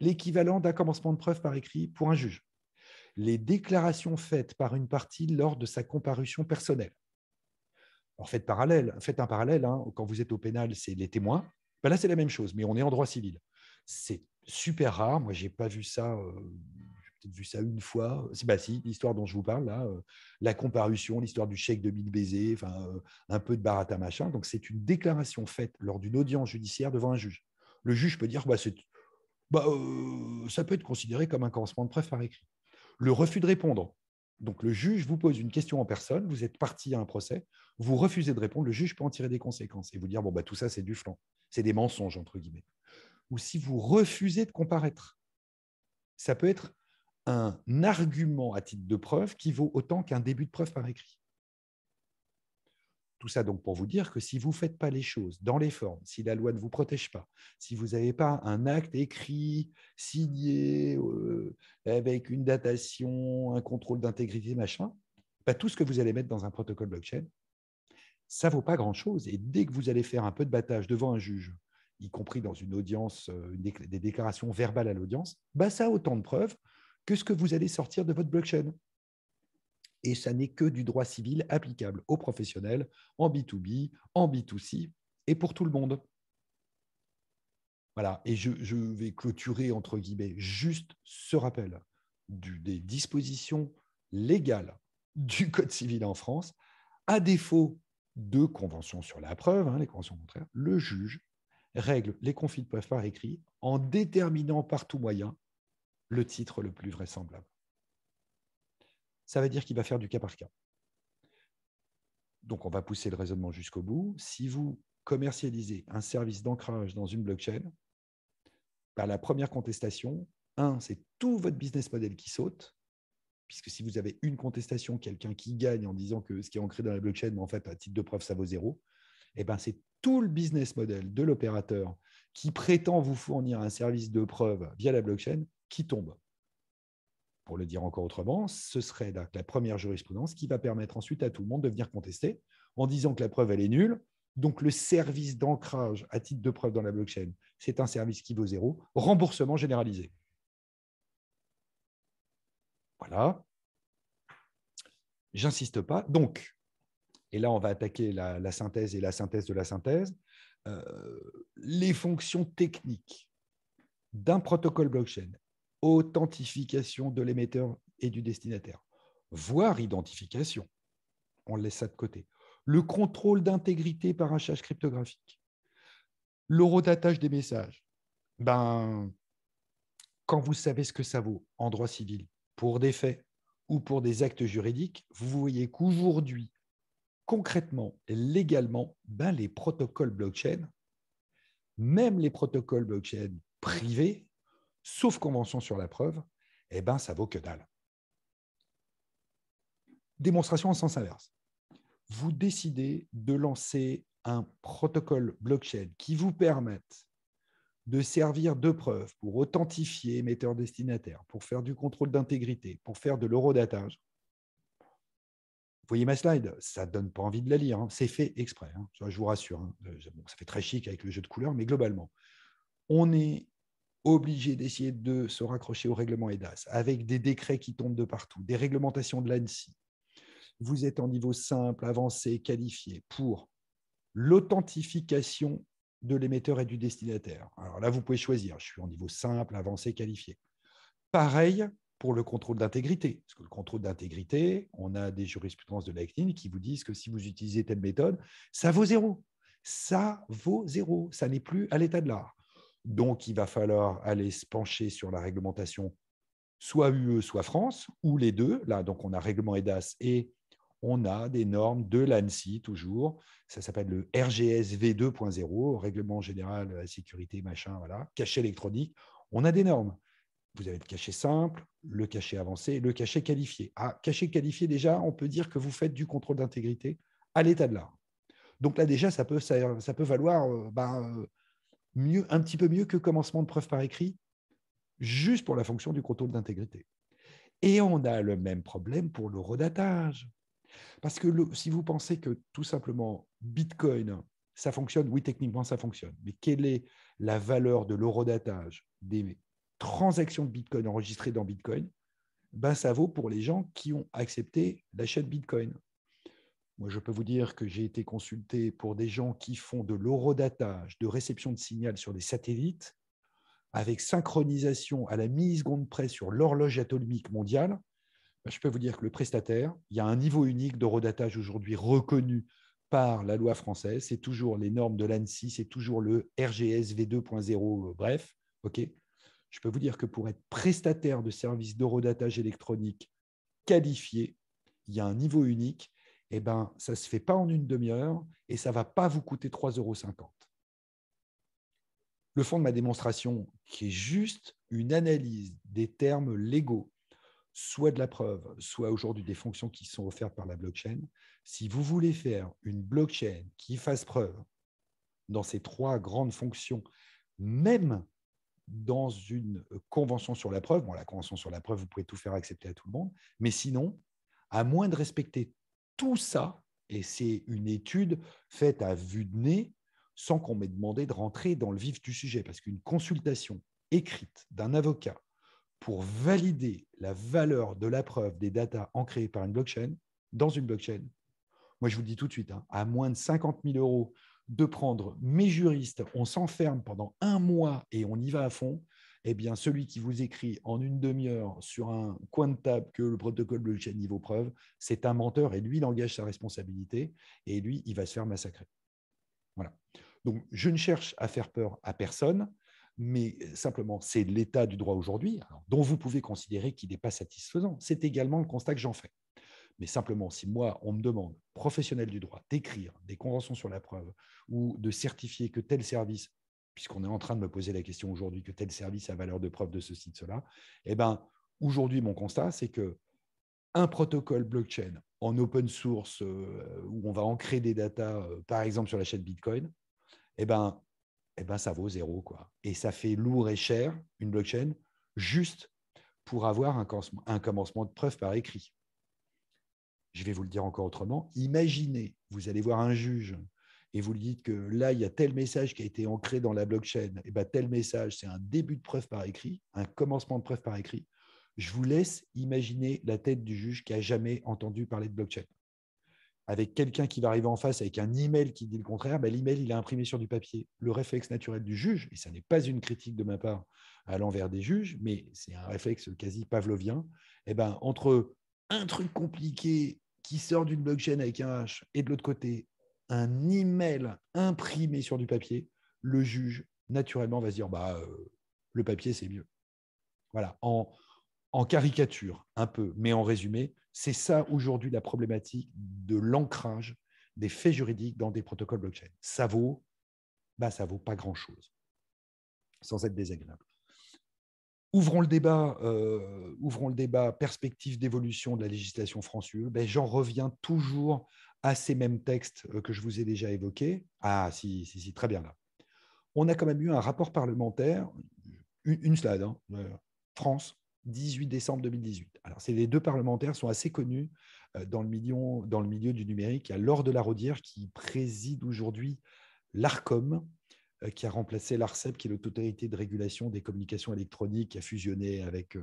L'équivalent d'un commencement de preuve par écrit pour un juge les déclarations faites par une partie lors de sa comparution personnelle. Alors faites, parallèle, un parallèle, hein, quand vous êtes au pénal, c'est les témoins. Ben là, c'est la même chose, mais on est en droit civil. C'est super rare, moi, je n'ai pas vu ça. Euh, j'ai peut-être vu ça une fois. C'est bah si, l'histoire dont je vous parle là, euh, la comparution, l'histoire du chèque de 1000 baisers, enfin euh, un peu de barata machin. Donc c'est une déclaration faite lors d'une audience judiciaire devant un juge. Le juge peut dire bah, bah ça peut être considéré comme un commencement de preuve par écrit le refus de répondre. Donc le juge vous pose une question en personne, vous êtes parti à un procès, vous refusez de répondre, le juge peut en tirer des conséquences et vous dire bon bah tout ça c'est du flanc, c'est des mensonges entre guillemets. Ou si vous refusez de comparaître, ça peut être un argument à titre de preuve qui vaut autant qu'un début de preuve par écrit. Tout ça donc pour vous dire que si vous ne faites pas les choses dans les formes, si la loi ne vous protège pas, si vous n'avez pas un acte écrit, signé, euh, avec une datation, un contrôle d'intégrité, machin, bah, tout ce que vous allez mettre dans un protocole blockchain, ça ne vaut pas grand-chose. Et dès que vous allez faire un peu de battage devant un juge, y compris dans une audience, euh, des déclarations verbales à l'audience, bah ça a autant de preuves que ce que vous allez sortir de votre blockchain et ça n'est que du droit civil applicable aux professionnels en B2B, en B2C et pour tout le monde. Voilà, et je, vais clôturer, entre guillemets, juste ce rappel des dispositions légales du Code civil en France, à défaut de conventions sur la preuve, hein, les conventions contraires, le juge règle les conflits de preuve par écrit en déterminant par tout moyen le titre le plus vraisemblable ça veut dire qu'il va faire du cas par cas. Donc, on va pousser le raisonnement jusqu'au bout. Si vous commercialisez un service d'ancrage dans une blockchain, bah, la première contestation, un, c'est tout votre business model qui saute, puisque si vous avez une contestation, quelqu'un qui gagne en disant que ce qui est ancré dans la blockchain, mais en fait, à titre de preuve, ça vaut zéro, eh ben, c'est tout le business model de l'opérateur qui prétend vous fournir un service de preuve via la blockchain qui tombe pour le dire encore autrement, ce serait la, première jurisprudence qui va permettre ensuite à tout le monde de venir contester en disant que la preuve, elle est nulle. Donc, le service d'ancrage à titre de preuve dans la blockchain, c'est un service qui vaut zéro. Remboursement généralisé. Voilà. J'insiste pas. Donc, et là, on va attaquer la, synthèse et la synthèse de la synthèse. Euh, les fonctions techniques d'un protocole blockchain authentification de l'émetteur et du destinataire, voire identification. On laisse ça de côté. Le contrôle d'intégrité par un cryptographique. L'eurodatage des messages. Ben, quand vous savez ce que ça vaut en droit civil pour des faits ou pour des actes juridiques, vous voyez qu'aujourd'hui, concrètement et légalement, ben les protocoles blockchain, même les protocoles blockchain privés, sauf convention sur la preuve, eh ben, ça vaut que dalle. Démonstration en sens inverse. Vous décidez de lancer un protocole blockchain qui vous permette de servir de preuve pour authentifier émetteur-destinataire, pour faire du contrôle d'intégrité, pour faire de l'eurodatage. Vous voyez ma slide, ça ne donne pas envie de la lire, hein. c'est fait exprès, hein. je vous rassure. Hein. Euh, ça fait très chic avec le jeu de couleurs, mais globalement, on est obligé d'essayer de se raccrocher au règlement EDAS, avec des décrets qui tombent de partout, des réglementations de l'ANSI. Vous êtes en niveau simple, avancé, qualifié pour l'authentification de l'émetteur et du destinataire. Alors là, vous pouvez choisir, je suis en niveau simple, avancé, qualifié. Pareil pour le contrôle d'intégrité, parce que le contrôle d'intégrité, on a des jurisprudences de l'ACNIL qui vous disent que si vous utilisez telle méthode, ça vaut zéro. Ça vaut zéro, ça n'est plus à l'état de l'art. Donc, il va falloir aller se pencher sur la réglementation soit UE, soit France, ou les deux. Là, donc, on a règlement EDAS et on a des normes de l'ANSI toujours. Ça s'appelle le RGS V2.0, Règlement général la sécurité, machin, voilà, cachet électronique. On a des normes. Vous avez le cachet simple, le cachet avancé, le cachet qualifié. Ah, cachet qualifié, déjà, on peut dire que vous faites du contrôle d'intégrité à l'état de l'art. Donc là, déjà, ça peut, ça peut valoir euh, ben, euh, un petit peu mieux que commencement de preuve par écrit, juste pour la fonction du contrôle d'intégrité. Et on a le même problème pour le redatage. Parce que si vous pensez que tout simplement Bitcoin, ça fonctionne, oui, techniquement, ça fonctionne. Mais quelle est la valeur de l'eurodatage des transactions de Bitcoin enregistrées dans Bitcoin ben, Ça vaut pour les gens qui ont accepté l'achat de Bitcoin. Moi, je peux vous dire que j'ai été consulté pour des gens qui font de l'orodatage, de réception de signal sur des satellites, avec synchronisation à la milliseconde près sur l'horloge atomique mondiale. Ben, je peux vous dire que le prestataire, il y a un niveau unique d'orodatage aujourd'hui reconnu par la loi française. C'est toujours les normes de l'ANSI, c'est toujours le RGS V2.0, euh, bref. ok je peux vous dire que pour être prestataire de services d'orodatage électronique qualifié, il y a un niveau unique eh ben, ça ne se fait pas en une demi-heure et ça ne va pas vous coûter 3,50 euros. Le fond de ma démonstration, qui est juste une analyse des termes légaux, soit de la preuve, soit aujourd'hui des fonctions qui sont offertes par la blockchain, si vous voulez faire une blockchain qui fasse preuve dans ces trois grandes fonctions, même dans une convention sur la preuve, bon, la convention sur la preuve, vous pouvez tout faire accepter à tout le monde, mais sinon, à moins de respecter tout ça, et c'est une étude faite à vue de nez, sans qu'on m'ait demandé de rentrer dans le vif du sujet, parce qu'une consultation écrite d'un avocat pour valider la valeur de la preuve des datas ancrées par une blockchain, dans une blockchain, moi je vous le dis tout de suite, hein, à moins de 50 000 euros de prendre mes juristes, on s'enferme pendant un mois et on y va à fond, eh bien, celui qui vous écrit en une demi-heure sur un coin de table que le protocole de blockchain niveau preuve, c'est un menteur et lui, il engage sa responsabilité et lui, il va se faire massacrer. Voilà. Donc, je ne cherche à faire peur à personne, mais simplement, c'est l'état du droit aujourd'hui, dont vous pouvez considérer qu'il n'est pas satisfaisant. C'est également le constat que j'en fais. Mais simplement, si moi, on me demande, professionnel du droit, d'écrire des conventions sur la preuve ou de certifier que tel service puisqu'on est en train de me poser la question aujourd'hui que tel service a valeur de preuve de ceci, de cela, eh ben, aujourd'hui, mon constat, c'est que un protocole blockchain en open source euh, où on va ancrer des datas, euh, par exemple sur la chaîne Bitcoin, eh ben, eh ben, ça vaut zéro. Quoi. Et ça fait lourd et cher une blockchain juste pour avoir un commencement de preuve par écrit. Je vais vous le dire encore autrement. Imaginez, vous allez voir un juge et vous lui dites que là, il y a tel message qui a été ancré dans la blockchain, et ben, tel message, c'est un début de preuve par écrit, un commencement de preuve par écrit, je vous laisse imaginer la tête du juge qui a jamais entendu parler de blockchain. Avec quelqu'un qui va arriver en face avec un email qui dit le contraire, ben, l'email, il est imprimé sur du papier. Le réflexe naturel du juge, et ça n'est pas une critique de ma part à l'envers des juges, mais c'est un réflexe quasi pavlovien, et eh ben, entre un truc compliqué qui sort d'une blockchain avec un H et de l'autre côté, un email imprimé sur du papier, le juge, naturellement, va se dire bah, euh, le papier, c'est mieux. Voilà, en, caricature un peu, mais en résumé, c'est ça aujourd'hui la problématique de l'ancrage des faits juridiques dans des protocoles blockchain. Ça vaut, bah, ça vaut pas grand-chose, sans être désagréable. Ouvrons le débat, euh, ouvrons le débat perspective d'évolution de la législation française. Ben, j'en reviens toujours à ces mêmes textes euh, que je vous ai déjà évoqués. Ah, si, si, si, très bien là. On a quand même eu un rapport parlementaire, une, slide, hein, euh, France, 18 décembre 2018. Alors, c'est les deux parlementaires sont assez connus euh, dans le, milieu, dans le milieu du numérique. Il y a Laure de la Rodière qui préside aujourd'hui l'ARCOM, qui a remplacé l'ARCEP, qui est l'autorité de régulation des communications électroniques, qui a fusionné avec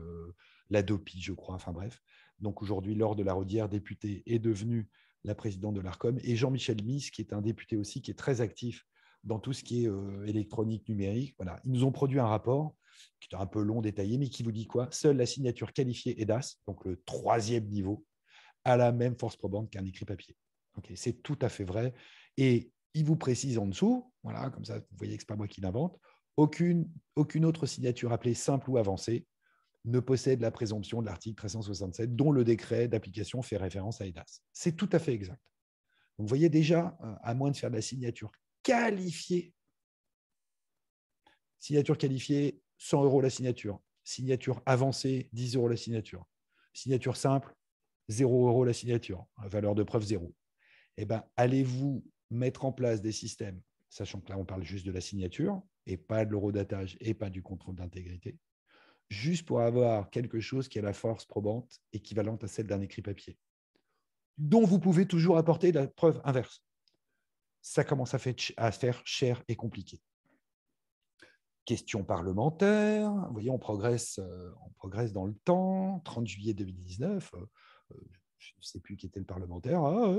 l'ADOPI, je crois. Enfin bref. Donc aujourd'hui, Laure de la Rodière, députée, est devenue la présidente de l'ARCOM, et Jean-Michel Mise, qui est un député aussi, qui est très actif dans tout ce qui est euh, électronique, numérique. Voilà. Ils nous ont produit un rapport qui est un peu long, détaillé, mais qui vous dit quoi Seule la signature qualifiée EDAS, donc le troisième niveau, a la même force probante qu'un écrit papier. c'est tout à fait vrai. Et il vous précise en dessous, voilà, comme ça, vous voyez que ce n'est pas moi qui l'invente, aucune, aucune autre signature appelée simple ou avancée ne possède la présomption de l'article 367 dont le décret d'application fait référence à EDAS. C'est tout à fait exact. vous voyez déjà, euh, à moins de faire de la signature qualifiée, signature qualifiée, 100 euros la signature, signature avancée, 10 euros la signature, signature simple, 0 euros la signature, valeur de preuve 0. Eh ben, allez-vous mettre en place des systèmes, sachant que là, on parle juste de la signature et pas de l'eurodatage et pas du contrôle d'intégrité, juste pour avoir quelque chose qui a la force probante équivalente à celle d'un écrit papier, dont vous pouvez toujours apporter la preuve inverse. Ça commence à, faire cher et compliqué. Question parlementaire, vous voyez, on progresse, euh, on progresse dans le temps, 30 juillet 2019, euh, euh, je ne sais plus qui était le parlementaire, ah,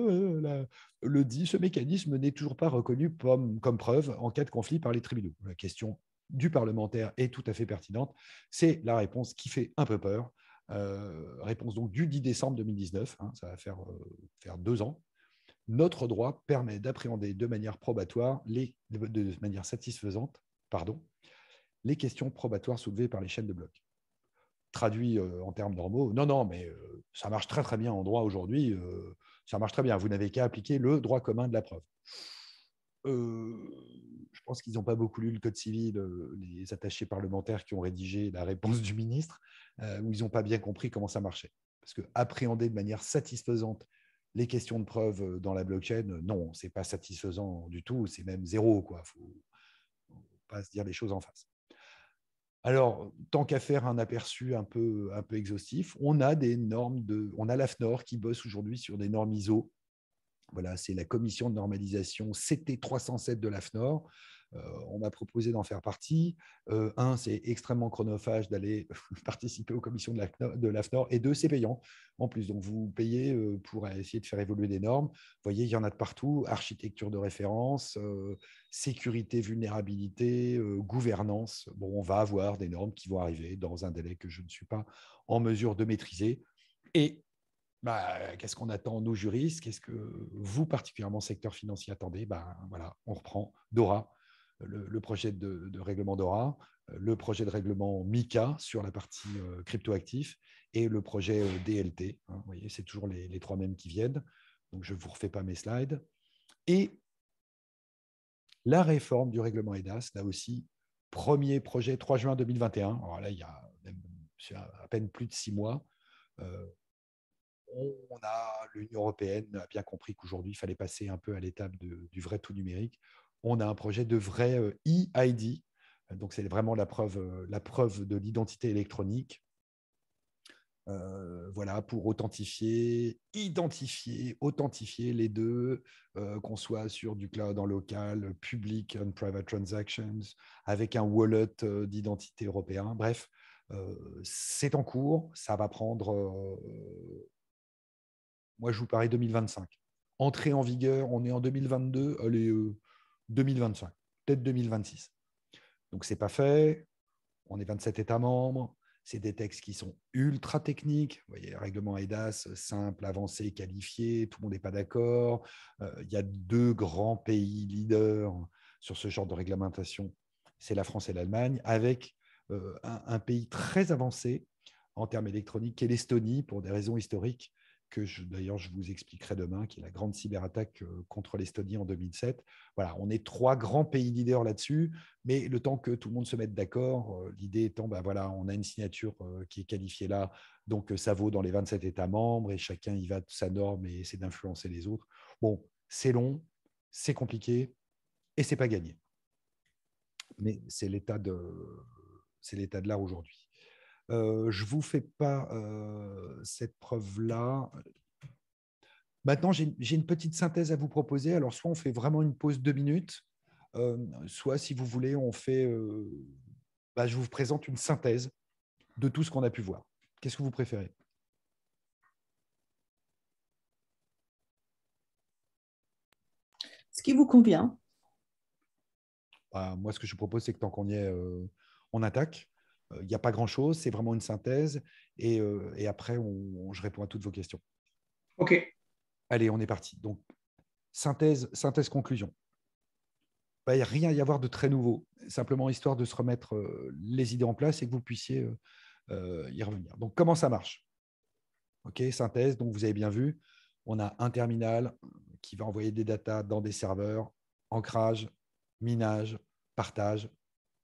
le dit, ce mécanisme n'est toujours pas reconnu comme, comme, preuve en cas de conflit par les tribunaux. La question du parlementaire est tout à fait pertinente. C'est la réponse qui fait un peu peur. Euh, réponse donc du 10 décembre 2019, hein, ça va faire, euh, faire deux ans. Notre droit permet d'appréhender de manière probatoire, les, de, manière satisfaisante, pardon, les questions probatoires soulevées par les chaînes de blocs. Traduit euh, en termes normaux, non, non, mais ça marche très très bien en droit aujourd'hui, ça marche très bien, vous n'avez qu'à appliquer le droit commun de la preuve. Euh, je pense qu'ils n'ont pas beaucoup lu le Code civil, euh, les attachés parlementaires qui ont rédigé la réponse du ministre, euh, où ils n'ont pas bien compris comment ça marchait. Parce que appréhender de manière satisfaisante les questions de preuve dans la blockchain, non, c'est pas satisfaisant du tout, c'est même zéro. Quoi. Faut, pas se dire les choses en face. Alors, tant qu'à faire un aperçu un peu, un peu exhaustif, on a des normes de, on a l'AFNOR qui bosse aujourd'hui sur des normes ISO voilà, c'est la commission de normalisation CT307 de l'AFNOR. Euh, on m'a proposé d'en faire partie. Euh, un, c'est extrêmement chronophage d'aller participer aux commissions de l'AFNOR. Et deux, c'est payant en plus. Donc, vous payez euh, pour essayer de faire évoluer des normes. Vous voyez, il y en a de partout. Architecture de référence, sécurité, vulnérabilité, gouvernance. Bon, on va avoir des normes qui vont arriver dans un délai que je ne suis pas en mesure de maîtriser. Et bah, euh, qu'est-ce qu'on attend nos juristes Qu'est-ce que vous, particulièrement secteur financier, attendez bah, voilà, On reprend DORA, euh, euh, le, projet de, règlement DORA, le projet de règlement MICA sur la partie cryptoactif et le projet DLT. Hein. vous voyez, c'est toujours les, trois mêmes qui viennent. Donc, je ne vous refais pas mes slides. Et la réforme du règlement EDAS, là aussi, premier projet 3 juin 2021. Alors là, il y a à peine plus de six mois. Euh, on a, l'Union européenne a bien compris qu'aujourd'hui, il fallait passer un peu à l'étape du vrai tout numérique. On a un projet de vrai e-ID, euh, e euh, donc c'est vraiment la preuve, euh, la preuve de l'identité électronique. voilà, pour authentifier, identifier, authentifier les deux, qu'on soit sur du cloud en local, public and private transactions, avec un wallet d'identité européen. Bref, c'est en cours, ça va prendre moi, je vous parie 2025. Entrée en vigueur, on est en 2022, allez, 2025, euh, peut-être 2026. Donc, ce n'est pas fait. On est 27 États membres. C'est des textes qui sont ultra techniques. Vous voyez, règlement EDAS, simple, avancé, qualifié, tout le monde n'est pas d'accord. Euh, il y a deux grands pays leaders sur ce genre de réglementation. C'est la France et l'Allemagne, avec euh, un, un, pays très avancé en termes électroniques, qui est l'Estonie, pour des raisons historiques, que d'ailleurs je vous expliquerai demain, qui est la grande cyberattaque euh, contre l'Estonie en 2007. Voilà, on est trois grands pays leaders là-dessus, mais le temps que tout le monde se mette d'accord, euh, l'idée étant, ben voilà, on a une signature euh, qui est qualifiée là, donc ça vaut dans les 27 États membres, et chacun y va de sa norme et essaie d'influencer les autres. Bon, c'est long, c'est compliqué, et c'est pas gagné. Mais c'est l'état de, c'est l'état de l'art aujourd'hui. Euh, je ne vous fais pas euh, cette preuve-là. Maintenant, j'ai une petite synthèse à vous proposer. Alors, soit on fait vraiment une pause deux minutes, euh, soit, si vous voulez, on fait. Bah, je vous présente une synthèse de tout ce qu'on a pu voir. Qu'est-ce que vous préférez Ce qui vous convient. Bah, moi, ce que je propose, c'est que tant qu'on y est, on attaque. Il n'y a pas grand-chose, c'est vraiment une synthèse. Et, euh, après, je réponds à toutes vos questions. OK. Allez, on est parti. Donc, synthèse, synthèse conclusion. Bah, il n'y a rien y avoir de très nouveau, simplement histoire de se remettre euh, les idées en place et que vous puissiez euh, y revenir. Donc, comment ça marche OK, synthèse, donc vous avez bien vu, on a un terminal qui va envoyer des datas dans des serveurs, ancrage, minage, partage,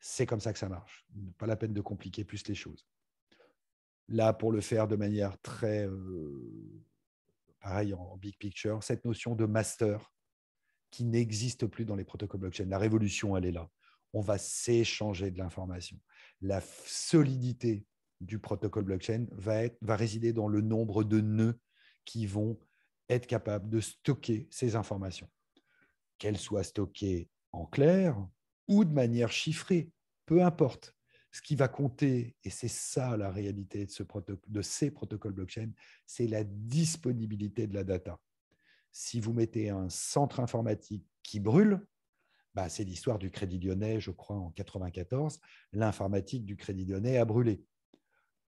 c'est comme ça que ça marche. Pas la peine de compliquer plus les choses. Là, pour le faire de manière très, pareille euh, pareil, en big picture, cette notion de master qui n'existe plus dans les protocoles blockchain. La révolution, elle est là. On va s'échanger de l'information. La solidité du protocole blockchain va, va résider dans le nombre de nœuds qui vont être capables de stocker ces informations, qu'elles soient stockées en clair ou de manière chiffrée peu importe. Ce qui va compter, et c'est ça la réalité de, ce de ces protocoles blockchain, c'est la disponibilité de la data. Si vous mettez un centre informatique qui brûle, bah, c'est l'histoire du Crédit Lyonnais, je crois, en 1994, L'informatique du Crédit Lyonnais a brûlé.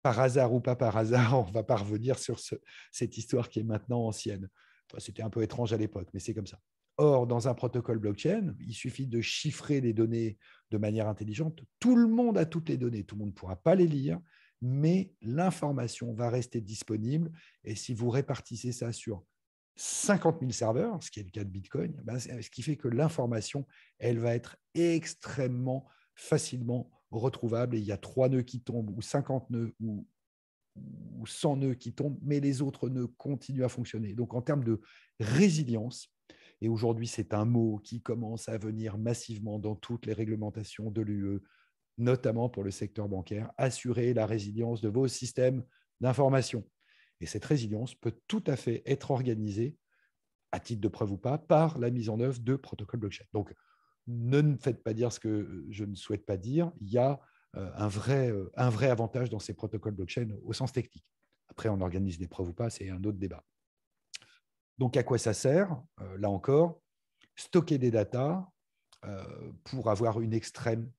Par hasard ou pas par hasard, on va pas revenir sur cette histoire qui est maintenant ancienne. Bah, c'était un peu étrange à l'époque, mais c'est comme ça. Or, dans un protocole blockchain, il suffit de chiffrer les données de manière intelligente. Tout le monde a toutes les données, tout le monde ne pourra pas les lire, mais l'information va rester disponible. Et si vous répartissez ça sur 50 000 serveurs, ce qui est le cas de Bitcoin, ben, ce qui fait que l'information, elle va être extrêmement facilement retrouvable. il y a trois nœuds qui tombent, ou 50 nœuds, ou, ou 100 nœuds qui tombent, mais les autres nœuds continuent à fonctionner. Donc, en termes de résilience, et aujourd'hui, c'est un mot qui commence à venir massivement dans toutes les réglementations de l'UE, notamment pour le secteur bancaire, assurer la résilience de vos systèmes d'information. Et cette résilience peut tout à fait être organisée, à titre de preuve ou pas, par la mise en œuvre de protocoles blockchain. Donc, ne me faites pas dire ce que je ne souhaite pas dire. Il y a euh, un vrai, euh, un vrai avantage dans ces protocoles blockchain au sens technique. Après, on organise des preuves ou pas, c'est un autre débat. Donc, à quoi ça sert euh, Là encore, stocker des datas euh, pour avoir une extrême,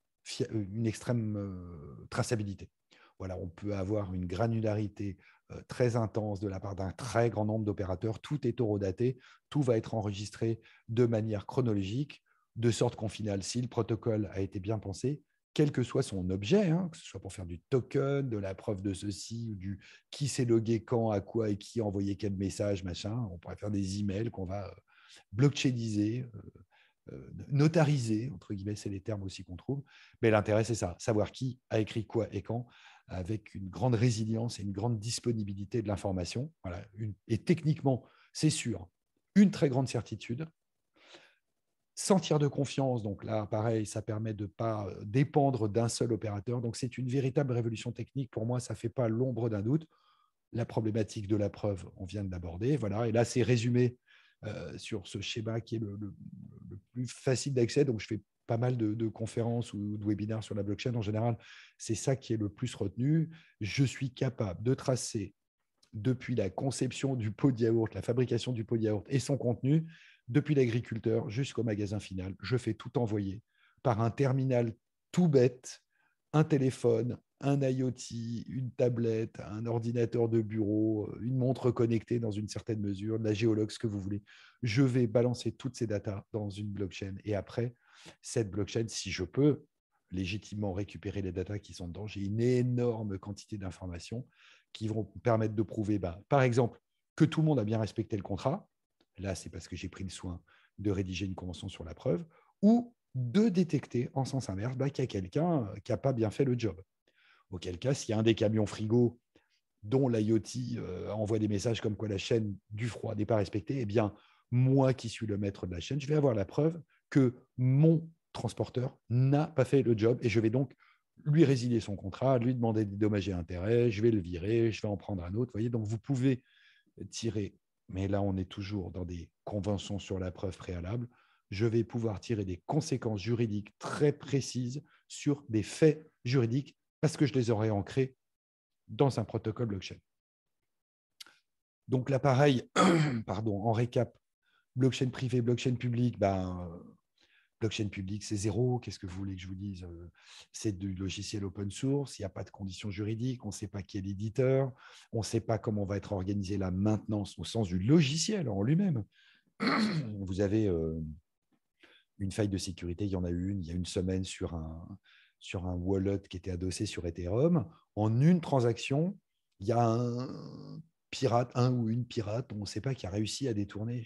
euh, traçabilité. Voilà, on peut avoir une granularité très intense de la part d'un très grand nombre d'opérateurs. Tout est horodaté, tout va être enregistré de manière chronologique, de sorte qu'en final, si le protocole a été bien pensé, quel que soit son objet, hein, que ce soit pour faire du token, de la preuve de ceci, ou du qui s'est logué quand, à quoi et qui a envoyé quel message, machin. On pourrait faire des emails qu'on va euh, blockchainiser, euh, euh, notariser, entre guillemets, c'est les termes aussi qu'on trouve. Mais l'intérêt, c'est ça, savoir qui a écrit quoi et quand, avec une grande résilience et une grande disponibilité de l'information. et techniquement, c'est sûr, une très grande certitude, Sentir de confiance, donc là, pareil, ça permet de ne pas euh, dépendre d'un seul opérateur. Donc, c'est une véritable révolution technique. Pour moi, ça ne fait pas l'ombre d'un doute. La problématique de la preuve, on vient de l'aborder. Voilà. Et là, c'est résumé euh, sur ce schéma qui est le, plus facile d'accès. Donc, je fais pas mal de, conférences ou de webinaires sur la blockchain. En général, c'est ça qui est le plus retenu. Je suis capable de tracer depuis la conception du pot de yaourt, la fabrication du pot de yaourt et son contenu, depuis l'agriculteur jusqu'au magasin final. Je fais tout envoyer par un terminal tout bête, un téléphone, un IoT, une tablette, un ordinateur de bureau, euh, une montre connectée dans une certaine mesure, la géologue, ce que vous voulez. Je vais balancer toutes ces datas dans une blockchain. Et après, cette blockchain, si je peux légitimement récupérer les datas qui sont dedans, j'ai une énorme quantité d'informations qui vont permettre de prouver, bah, par exemple, que tout le monde a bien respecté le contrat, là c'est parce que j'ai pris le soin de rédiger une convention sur la preuve, ou de détecter en sens inverse bah, qu'il y a quelqu'un euh, qui n'a pas bien fait le job. Auquel cas, s'il y a un des camions frigo dont l'IoT euh, envoie des messages comme quoi la chaîne du froid n'est pas respectée, eh bien, moi qui suis le maître de la chaîne, je vais avoir la preuve que mon transporteur n'a pas fait le job et je vais donc lui résilier son contrat, lui demander des dommages et intérêts, je vais le virer, je vais en prendre un autre. Voyez, donc vous pouvez tirer mais là on est toujours dans des conventions sur la preuve préalable, je vais pouvoir tirer des conséquences juridiques très précises sur des faits juridiques parce que je les aurai ancrés dans un protocole blockchain. Donc l'appareil, pareil, pardon, en récap, blockchain privé, blockchain public, ben, blockchain public, c'est zéro. Qu'est-ce que vous voulez que je vous dise C'est du logiciel open source. Il n'y a pas de conditions juridiques. On ne sait pas qui est l'éditeur. On ne sait pas comment va être organisée la maintenance au sens du logiciel en lui-même. Vous avez une faille de sécurité. Il y en a une. Il y a une semaine sur un, sur un wallet qui était adossé sur Ethereum. En une transaction, il y a un pirate, un ou une pirate, on ne sait pas, qui a réussi à détourner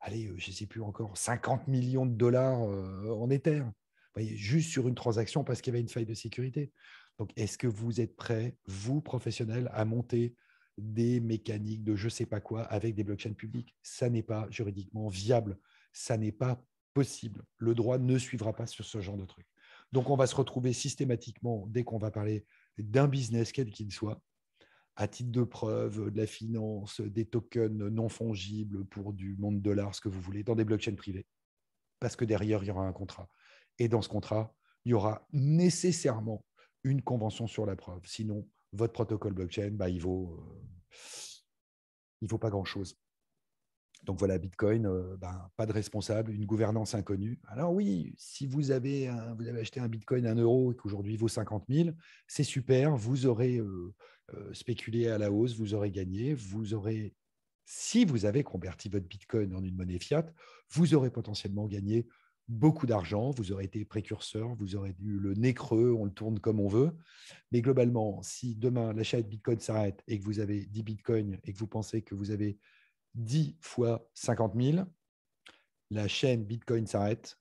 allez, euh, je ne sais plus encore, 50 millions de dollars euh, en Ether, juste sur une transaction parce qu'il y avait une faille de sécurité. Donc, est-ce que vous êtes prêts, vous, professionnels, à monter des mécaniques de je ne sais pas quoi avec des blockchains publics Ça n'est pas juridiquement viable, ça n'est pas possible. Le droit ne suivra pas sur ce genre de truc. Donc, on va se retrouver systématiquement, dès qu'on va parler d'un business, quel qu'il soit, à titre de preuve, de la finance, des tokens non fongibles pour du monde dollar, ce que vous voulez, dans des blockchains privées. Parce que derrière, il y aura un contrat. Et dans ce contrat, il y aura nécessairement une convention sur la preuve. Sinon, votre protocole blockchain, bah, il vaut, euh, vaut pas grand-chose. Donc voilà, Bitcoin, euh, ben, pas de responsable, une gouvernance inconnue. Alors oui, si vous avez, vous avez acheté un Bitcoin à 1 euro et qu'aujourd'hui vaut 50 000, c'est super, vous aurez euh, euh, spéculé à la hausse, vous aurez gagné, vous aurez, si vous avez converti votre Bitcoin en une monnaie fiat, vous aurez potentiellement gagné beaucoup d'argent, vous aurez été précurseur, vous aurez eu le nez creux, on le tourne comme on veut. Mais globalement, si demain l'achat de Bitcoin s'arrête et que vous avez 10 Bitcoins et que vous pensez que vous avez 10 fois 50 000, la chaîne Bitcoin s'arrête,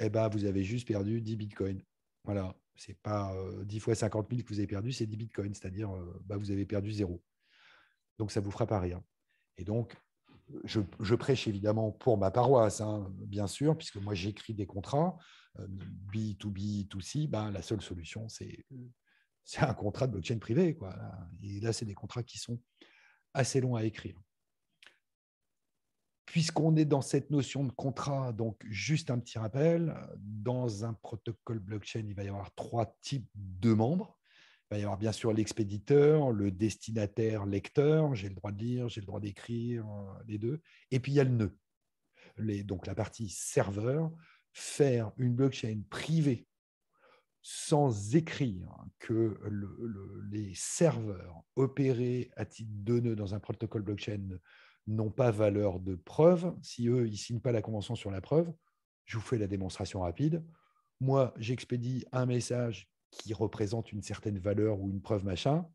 et eh ben, vous avez juste perdu 10 Bitcoins. Voilà, ce n'est pas 10 euh, fois 50 000 que vous avez perdu, c'est 10 Bitcoins, c'est-à-dire euh, bah, vous avez perdu zéro. Donc, ça ne vous fera pas rien. Et donc, je, prêche évidemment pour ma paroisse, hein, bien sûr, puisque moi j'écris des contrats, B2B, euh, 2C, ben, la seule solution, c'est un contrat de blockchain privé. Quoi. Et là, c'est des contrats qui sont assez longs à écrire. Puisqu'on est dans cette notion de contrat, donc juste un petit rappel, dans un protocole blockchain, il va y avoir trois types de membres. Il va y avoir bien sûr l'expéditeur, le destinataire, lecteur, j'ai le droit de lire, j'ai le droit d'écrire, euh, les deux. Et puis il y a le nœud, donc la partie serveur. Faire une blockchain privée sans écrire que les serveurs opérés à titre de nœud dans un protocole blockchain n'ont pas valeur de preuve. Si eux, ils ne signent pas la convention sur la preuve, je vous fais la démonstration rapide. Moi, j'expédie un message qui représente une certaine valeur ou une preuve machin.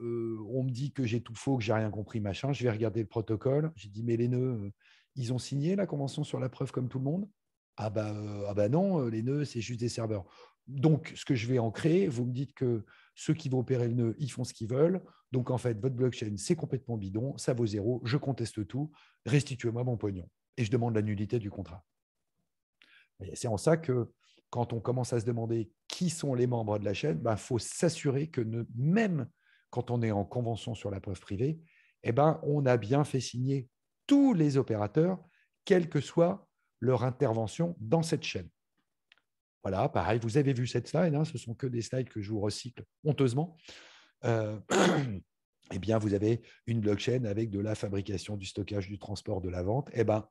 Euh, on me dit que j'ai tout faux, que j'ai rien compris machin. Je vais regarder le protocole. J'ai dit mais les nœuds, euh, ils ont signé la convention sur la preuve comme tout le monde Ah bah euh, ah bah non, les nœuds c'est juste des serveurs. Donc ce que je vais en créer, vous me dites que ceux qui vont opérer le nœud, ils font ce qu'ils veulent. Donc, en fait, votre blockchain, c'est complètement bidon, ça vaut zéro, je conteste tout, restituez-moi mon pognon. Et je demande la nullité du contrat. C'est en ça que quand on commence à se demander qui sont les membres de la chaîne, il bah, faut s'assurer que même quand on est en convention sur la preuve privée, eh ben, on a bien fait signer tous les opérateurs, quelle que soit leur intervention dans cette chaîne. Voilà, pareil, vous avez vu cette slide, hein, ce sont que des slides que je vous recycle honteusement. Euh, eh bien, vous avez une blockchain avec de la fabrication, du stockage, du transport, de la vente. Eh bien,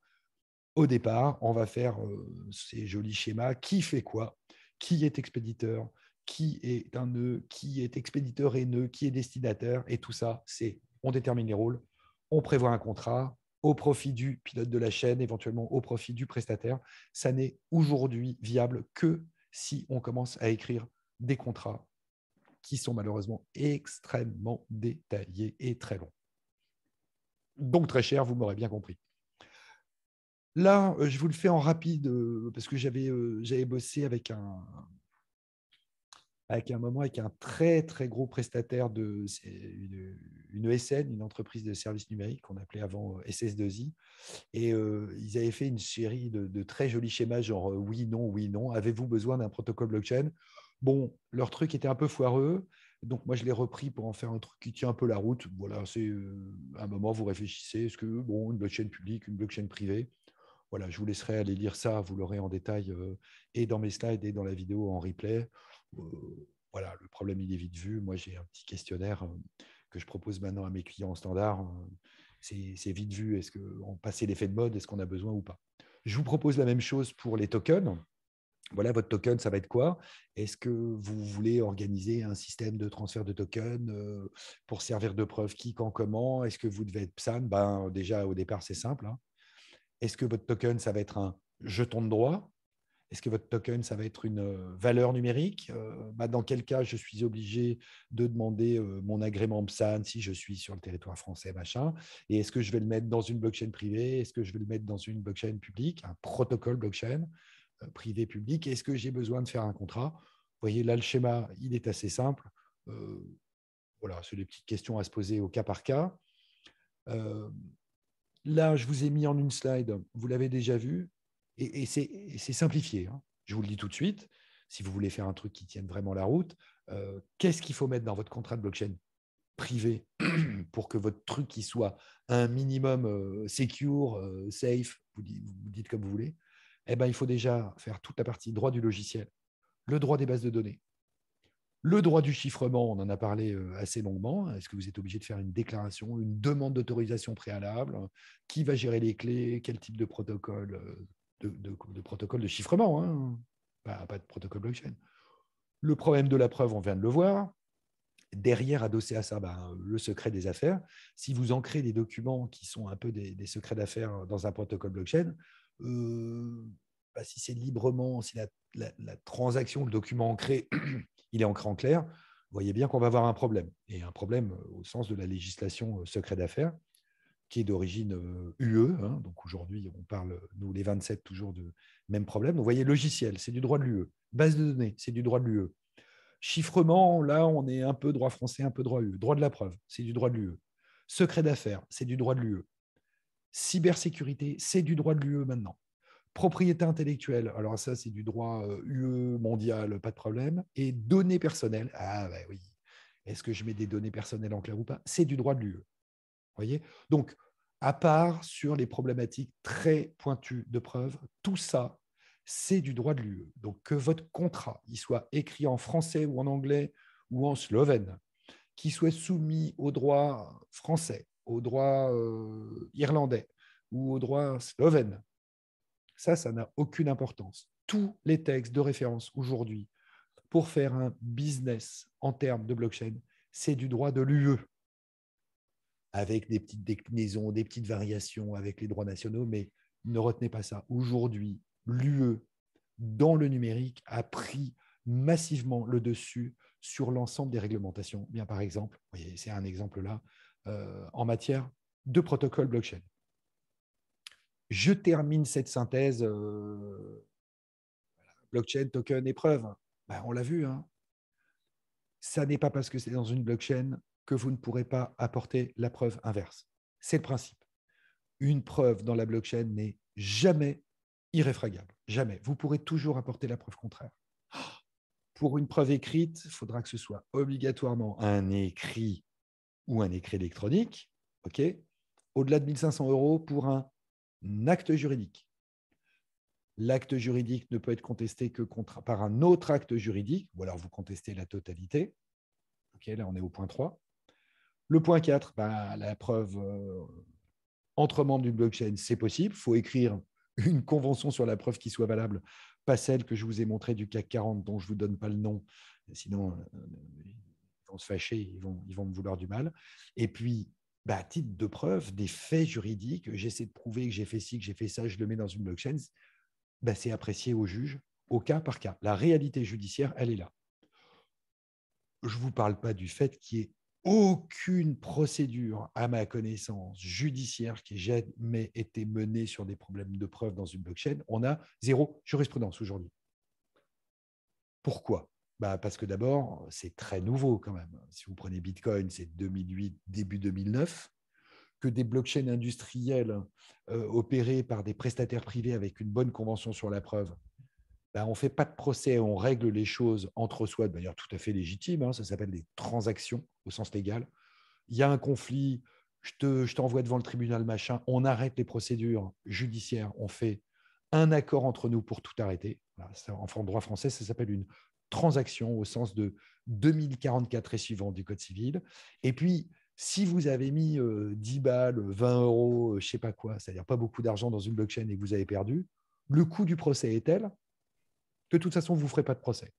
au départ, on va faire euh, ces jolis schémas. Qui fait quoi Qui est expéditeur Qui est un nœud Qui est expéditeur et nœud Qui est destinataire Et tout ça, c'est on détermine les rôles, on prévoit un contrat, au profit du pilote de la chaîne, éventuellement au profit du prestataire. Ça n'est aujourd'hui viable que si on commence à écrire des contrats qui sont malheureusement extrêmement détaillés et très longs. Donc très cher, vous m'aurez bien compris. Là, euh, je vous le fais en rapide euh, parce que euh, j'avais bossé avec un, avec un moment avec un très très gros prestataire de une, une ESN, une entreprise de services numériques qu'on appelait avant euh, SS2I, et euh, ils avaient fait une série de, de, très jolis schémas genre euh, oui non oui non, avez-vous besoin d'un protocole blockchain Bon, leur truc était un peu foireux, donc moi je l'ai repris pour en faire un truc qui tient un peu la route. Voilà, c'est un moment vous réfléchissez, est-ce que bon une blockchain publique, une blockchain privée voilà, je vous laisserai aller lire ça, vous l'aurez en détail et dans mes slides et dans la vidéo en replay. Euh, voilà, le problème, il est vite vu. Moi, j'ai un petit questionnaire euh, que je propose maintenant à mes clients en standard. Euh, c'est vite vu. Est-ce qu'on passait l'effet de mode Est-ce qu'on a besoin ou pas Je vous propose la même chose pour les tokens. Voilà, votre token, ça va être quoi Est-ce que vous voulez organiser un système de transfert de tokens pour servir de preuve qui, quand, comment Est-ce que vous devez être PSAN ben, Déjà, au départ, c'est simple. Hein. Est-ce que votre token, ça va être un jeton de droit est-ce que votre token, ça va être une euh, valeur numérique euh, bah, Dans quel cas je suis obligé de demander euh, mon agrément PSAN si je suis sur le territoire français, machin Et est-ce que je vais le mettre dans une blockchain privée Est-ce que je vais le mettre dans une blockchain publique Un protocole blockchain privé-public Est-ce que j'ai besoin de faire un contrat vous voyez, là, le schéma, il est assez simple. Euh, voilà, c'est des petites questions à se poser au cas par cas. là, je vous ai mis en une slide, vous l'avez déjà vu, et, c'est simplifié. Hein. Je vous le dis tout de suite, si vous voulez faire un truc qui tienne vraiment la route, euh, qu'est-ce qu'il faut mettre dans votre contrat de blockchain privé pour que votre truc soit un minimum euh, secure, euh, safe, vous dites, comme vous voulez, eh ben, il faut déjà faire toute la partie droit du logiciel, le droit des bases de données, le droit du chiffrement, on en a parlé assez longuement. Est-ce que vous êtes obligé de faire une déclaration, une demande d'autorisation préalable Qui va gérer les clés Quel type de protocole de, protocole de chiffrement, hein. pas, de protocole blockchain. Le problème de la preuve, on vient de le voir. Derrière, adossé à ça, ben, le secret des affaires. Si vous ancrez des documents qui sont un peu des, secrets d'affaires dans un protocole blockchain, euh, bah, si c'est librement, si la, la, transaction, le document ancré, il est ancré en clair, vous voyez bien qu'on va avoir un problème. Et un problème au sens de la législation euh, secret d'affaires qui est d'origine UE. Euh, hein, donc aujourd'hui, on parle, nous les 27, toujours de même problème. Vous voyez, logiciel, c'est du droit de l'UE. Base de données, c'est du droit de l'UE. Chiffrement, là, on est un peu droit français, un peu droit UE. Droit de la preuve, c'est du droit de l'UE. Secret d'affaires, c'est du droit de l'UE. Cybersécurité, c'est du droit de l'UE maintenant. Propriété intellectuelle, alors ça, c'est du droit UE euh, mondial, pas de problème. Et données personnelles, ah ben oui, est-ce que je mets des données personnelles en clair ou pas C'est du droit de l'UE. Donc, à part sur les problématiques très pointues de preuve, tout ça, c'est du droit de l'UE. Donc, que votre contrat il soit écrit en français ou en anglais ou en slovène, qu'il soit soumis au droit français, au droit euh, irlandais ou au droit slovène, ça, ça n'a aucune importance. Tous les textes de référence aujourd'hui pour faire un business en termes de blockchain, c'est du droit de l'UE avec des petites déclinaisons, des petites variations avec les droits nationaux, mais ne retenez pas ça. Aujourd'hui, l'UE, dans le numérique, a pris massivement le dessus sur l'ensemble des réglementations. Bien, par exemple, c'est un exemple là, euh, en matière de protocole blockchain. Je termine cette synthèse. Euh, blockchain, token, épreuve. Ben, on l'a vu. Hein. Ça n'est pas parce que c'est dans une blockchain que vous ne pourrez pas apporter la preuve inverse. C'est le principe. Une preuve dans la blockchain n'est jamais irréfragable. Jamais. Vous pourrez toujours apporter la preuve contraire. Pour une preuve écrite, il faudra que ce soit obligatoirement un écrit ou un écrit électronique, ok au-delà de 1500 euros pour un acte juridique. L'acte juridique ne peut être contesté que par un autre acte juridique, ou alors vous contestez la totalité. ok là, on est au point 3. Le point 4, bah, la preuve euh, entre membres d'une blockchain, c'est possible. Il faut écrire une convention sur la preuve qui soit valable, pas celle que je vous ai montrée du CAC 40 dont je ne vous donne pas le nom, sinon euh, ils vont se fâcher, ils vont, ils vont me vouloir du mal. Et puis, bah, à titre de preuve, des faits juridiques, j'essaie de prouver que j'ai fait ci, que j'ai fait ça, je le mets dans une blockchain, bah, c'est apprécié au juge au cas par cas. La réalité judiciaire, elle est là. Je ne vous parle pas du fait qu'il y ait aucune procédure, à ma connaissance, judiciaire qui ait jamais été menée sur des problèmes de preuve dans une blockchain. On a zéro jurisprudence aujourd'hui. Pourquoi bah Parce que d'abord, c'est très nouveau quand même. Si vous prenez Bitcoin, c'est 2008, début 2009 que des blockchains industrielles euh, opérées par des prestataires privés avec une bonne convention sur la preuve, ben, on ne fait pas de procès, on règle les choses entre soi, de manière tout à fait légitime. Hein, ça s'appelle des transactions au sens légal. Il y a un conflit, je t'envoie devant le tribunal, machin, on arrête les procédures judiciaires, on fait un accord entre nous pour tout arrêter. en droit français, ça s'appelle une transaction au sens de 2044 et suivant du Code civil. Et puis, si vous avez mis 10 euh, balles, 20 euros, euh, je ne sais pas quoi, c'est-à-dire pas beaucoup d'argent dans une blockchain et que vous avez perdu, le coût du procès est tel de toute façon, vous ne ferez pas de procès.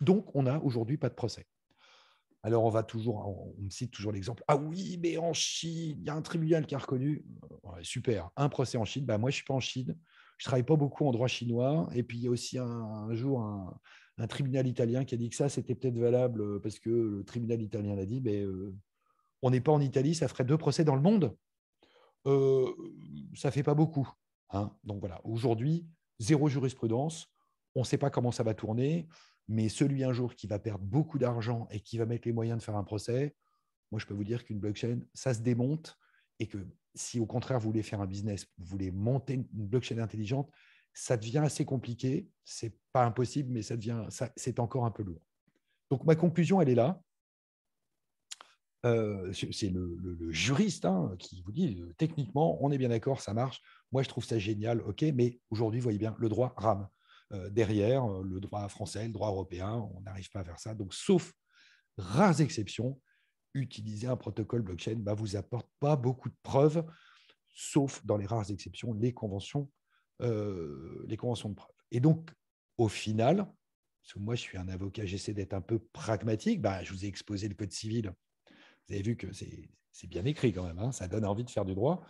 Donc, on n'a aujourd'hui pas de procès. Alors, on va toujours, on me cite toujours l'exemple. Ah oui, mais en Chine, il y a un tribunal qui a reconnu. super, un procès en Chine. Bah, moi, je ne suis pas en Chine. Je ne travaille pas beaucoup en droit chinois. Et puis, il y a aussi un, jour un, tribunal italien qui a dit que ça, c'était peut-être valable parce que le tribunal italien l'a dit. Mais euh, on n'est pas en Italie, ça ferait deux procès dans le monde. Euh, ça ne fait pas beaucoup. Hein. Donc, voilà, aujourd'hui, zéro jurisprudence on ne sait pas comment ça va tourner, mais celui un jour qui va perdre beaucoup d'argent et qui va mettre les moyens de faire un procès, moi je peux vous dire qu'une blockchain, ça se démonte et que si au contraire vous voulez faire un business, vous voulez monter une blockchain intelligente, ça devient assez compliqué. C'est pas impossible, mais ça devient, c'est encore un peu lourd. Donc ma conclusion, elle est là. Euh, c'est le, juriste hein, qui vous dit euh, techniquement, on est bien d'accord, ça marche. Moi, je trouve ça génial, ok, mais aujourd'hui, voyez bien, le droit rame. Euh, derrière euh, le droit français, le droit européen. On n'arrive pas à faire ça. Donc, sauf rares exceptions, utiliser un protocole blockchain ne bah, vous apporte pas beaucoup de preuves, sauf dans les rares exceptions, les conventions, euh, les conventions de preuves. Et donc, au final, parce que moi je suis un avocat, j'essaie d'être un peu pragmatique, bah, je vous ai exposé le code civil. Vous avez vu que c'est bien écrit quand même, hein, ça donne envie de faire du droit.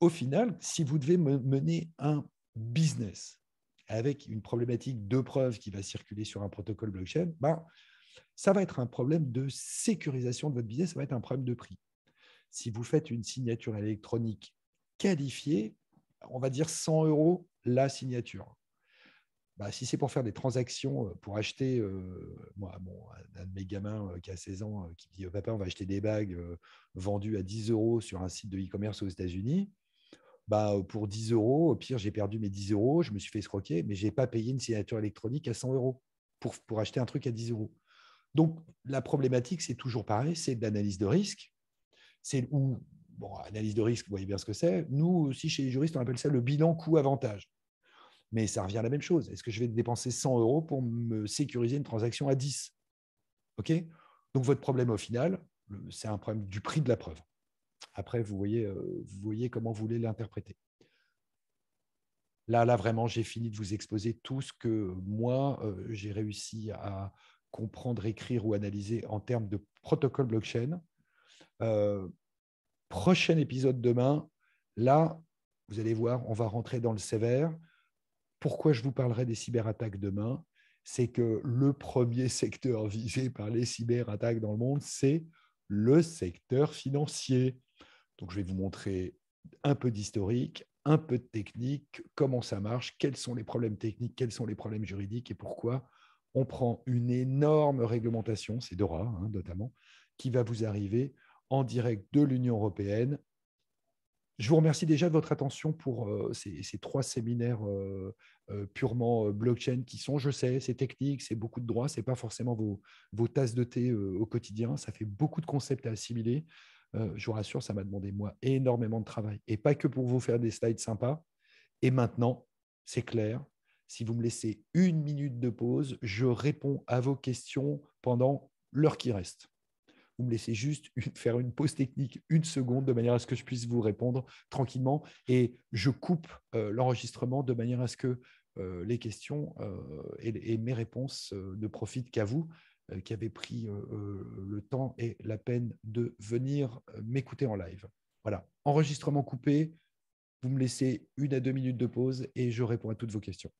Au final, si vous devez mener un business, avec une problématique de preuve qui va circuler sur un protocole blockchain, ben, ça va être un problème de sécurisation de votre business, ça va être un problème de prix. Si vous faites une signature électronique qualifiée, on va dire 100 euros la signature. Ben, si c'est pour faire des transactions, euh, pour acheter, euh, moi, un de mes gamins euh, qui a 16 ans, qui me dit oh, Papa, on va acheter des bagues vendues à 10 euros sur un site de e-commerce aux États-Unis, bah, pour 10 euros, au pire, j'ai perdu mes 10 euros, je me suis fait escroquer, mais je n'ai pas payé une signature électronique à 100 euros pour, acheter un truc à 10 euros. Donc, la problématique, c'est toujours pareil, c'est de l'analyse de risque. C'est où, bon, analyse de risque, vous voyez bien ce que c'est. Nous aussi, chez les juristes, on appelle ça le bilan coût-avantage. Mais ça revient à la même chose. Est-ce que je vais dépenser 100 euros pour me sécuriser une transaction à 10 OK Donc, votre problème au final, c'est un problème du prix de la preuve. Après, vous voyez, euh, vous voyez comment vous voulez l'interpréter. Là, là, vraiment, j'ai fini de vous exposer tout ce que moi, euh, j'ai réussi à comprendre, écrire ou analyser en termes de protocole blockchain. Euh, prochain épisode demain, là, vous allez voir, on va rentrer dans le sévère. Pourquoi je vous parlerai des cyberattaques demain C'est que le premier secteur visé par les cyberattaques dans le monde, c'est le secteur financier. Donc, je vais vous montrer un peu d'historique, un peu de technique, comment ça marche, quels sont les problèmes techniques, quels sont les problèmes juridiques et pourquoi on prend une énorme réglementation, c'est DORA hein, notamment, qui va vous arriver en direct de l'Union européenne. Je vous remercie déjà de votre attention pour euh, ces, trois séminaires euh, euh, purement blockchain qui sont, je sais, c'est technique, c'est beaucoup de droits, ce n'est pas forcément vos, tasses de thé au quotidien, ça fait beaucoup de concepts à assimiler. Euh, je vous rassure, ça m'a demandé, moi, énormément de travail. Et pas que pour vous faire des slides sympas. Et maintenant, c'est clair, si vous me laissez une minute de pause, je réponds à vos questions pendant l'heure qui reste. Vous me laissez juste faire une pause technique, une seconde, de manière à ce que je puisse vous répondre tranquillement. Et je coupe euh, l'enregistrement de manière à ce que euh, les questions et, mes réponses ne profitent qu'à vous. Euh, qui avait pris euh, euh, le temps et la peine de venir m'écouter en live. Voilà, enregistrement coupé, vous me laissez une à deux minutes de pause et je réponds à toutes vos questions.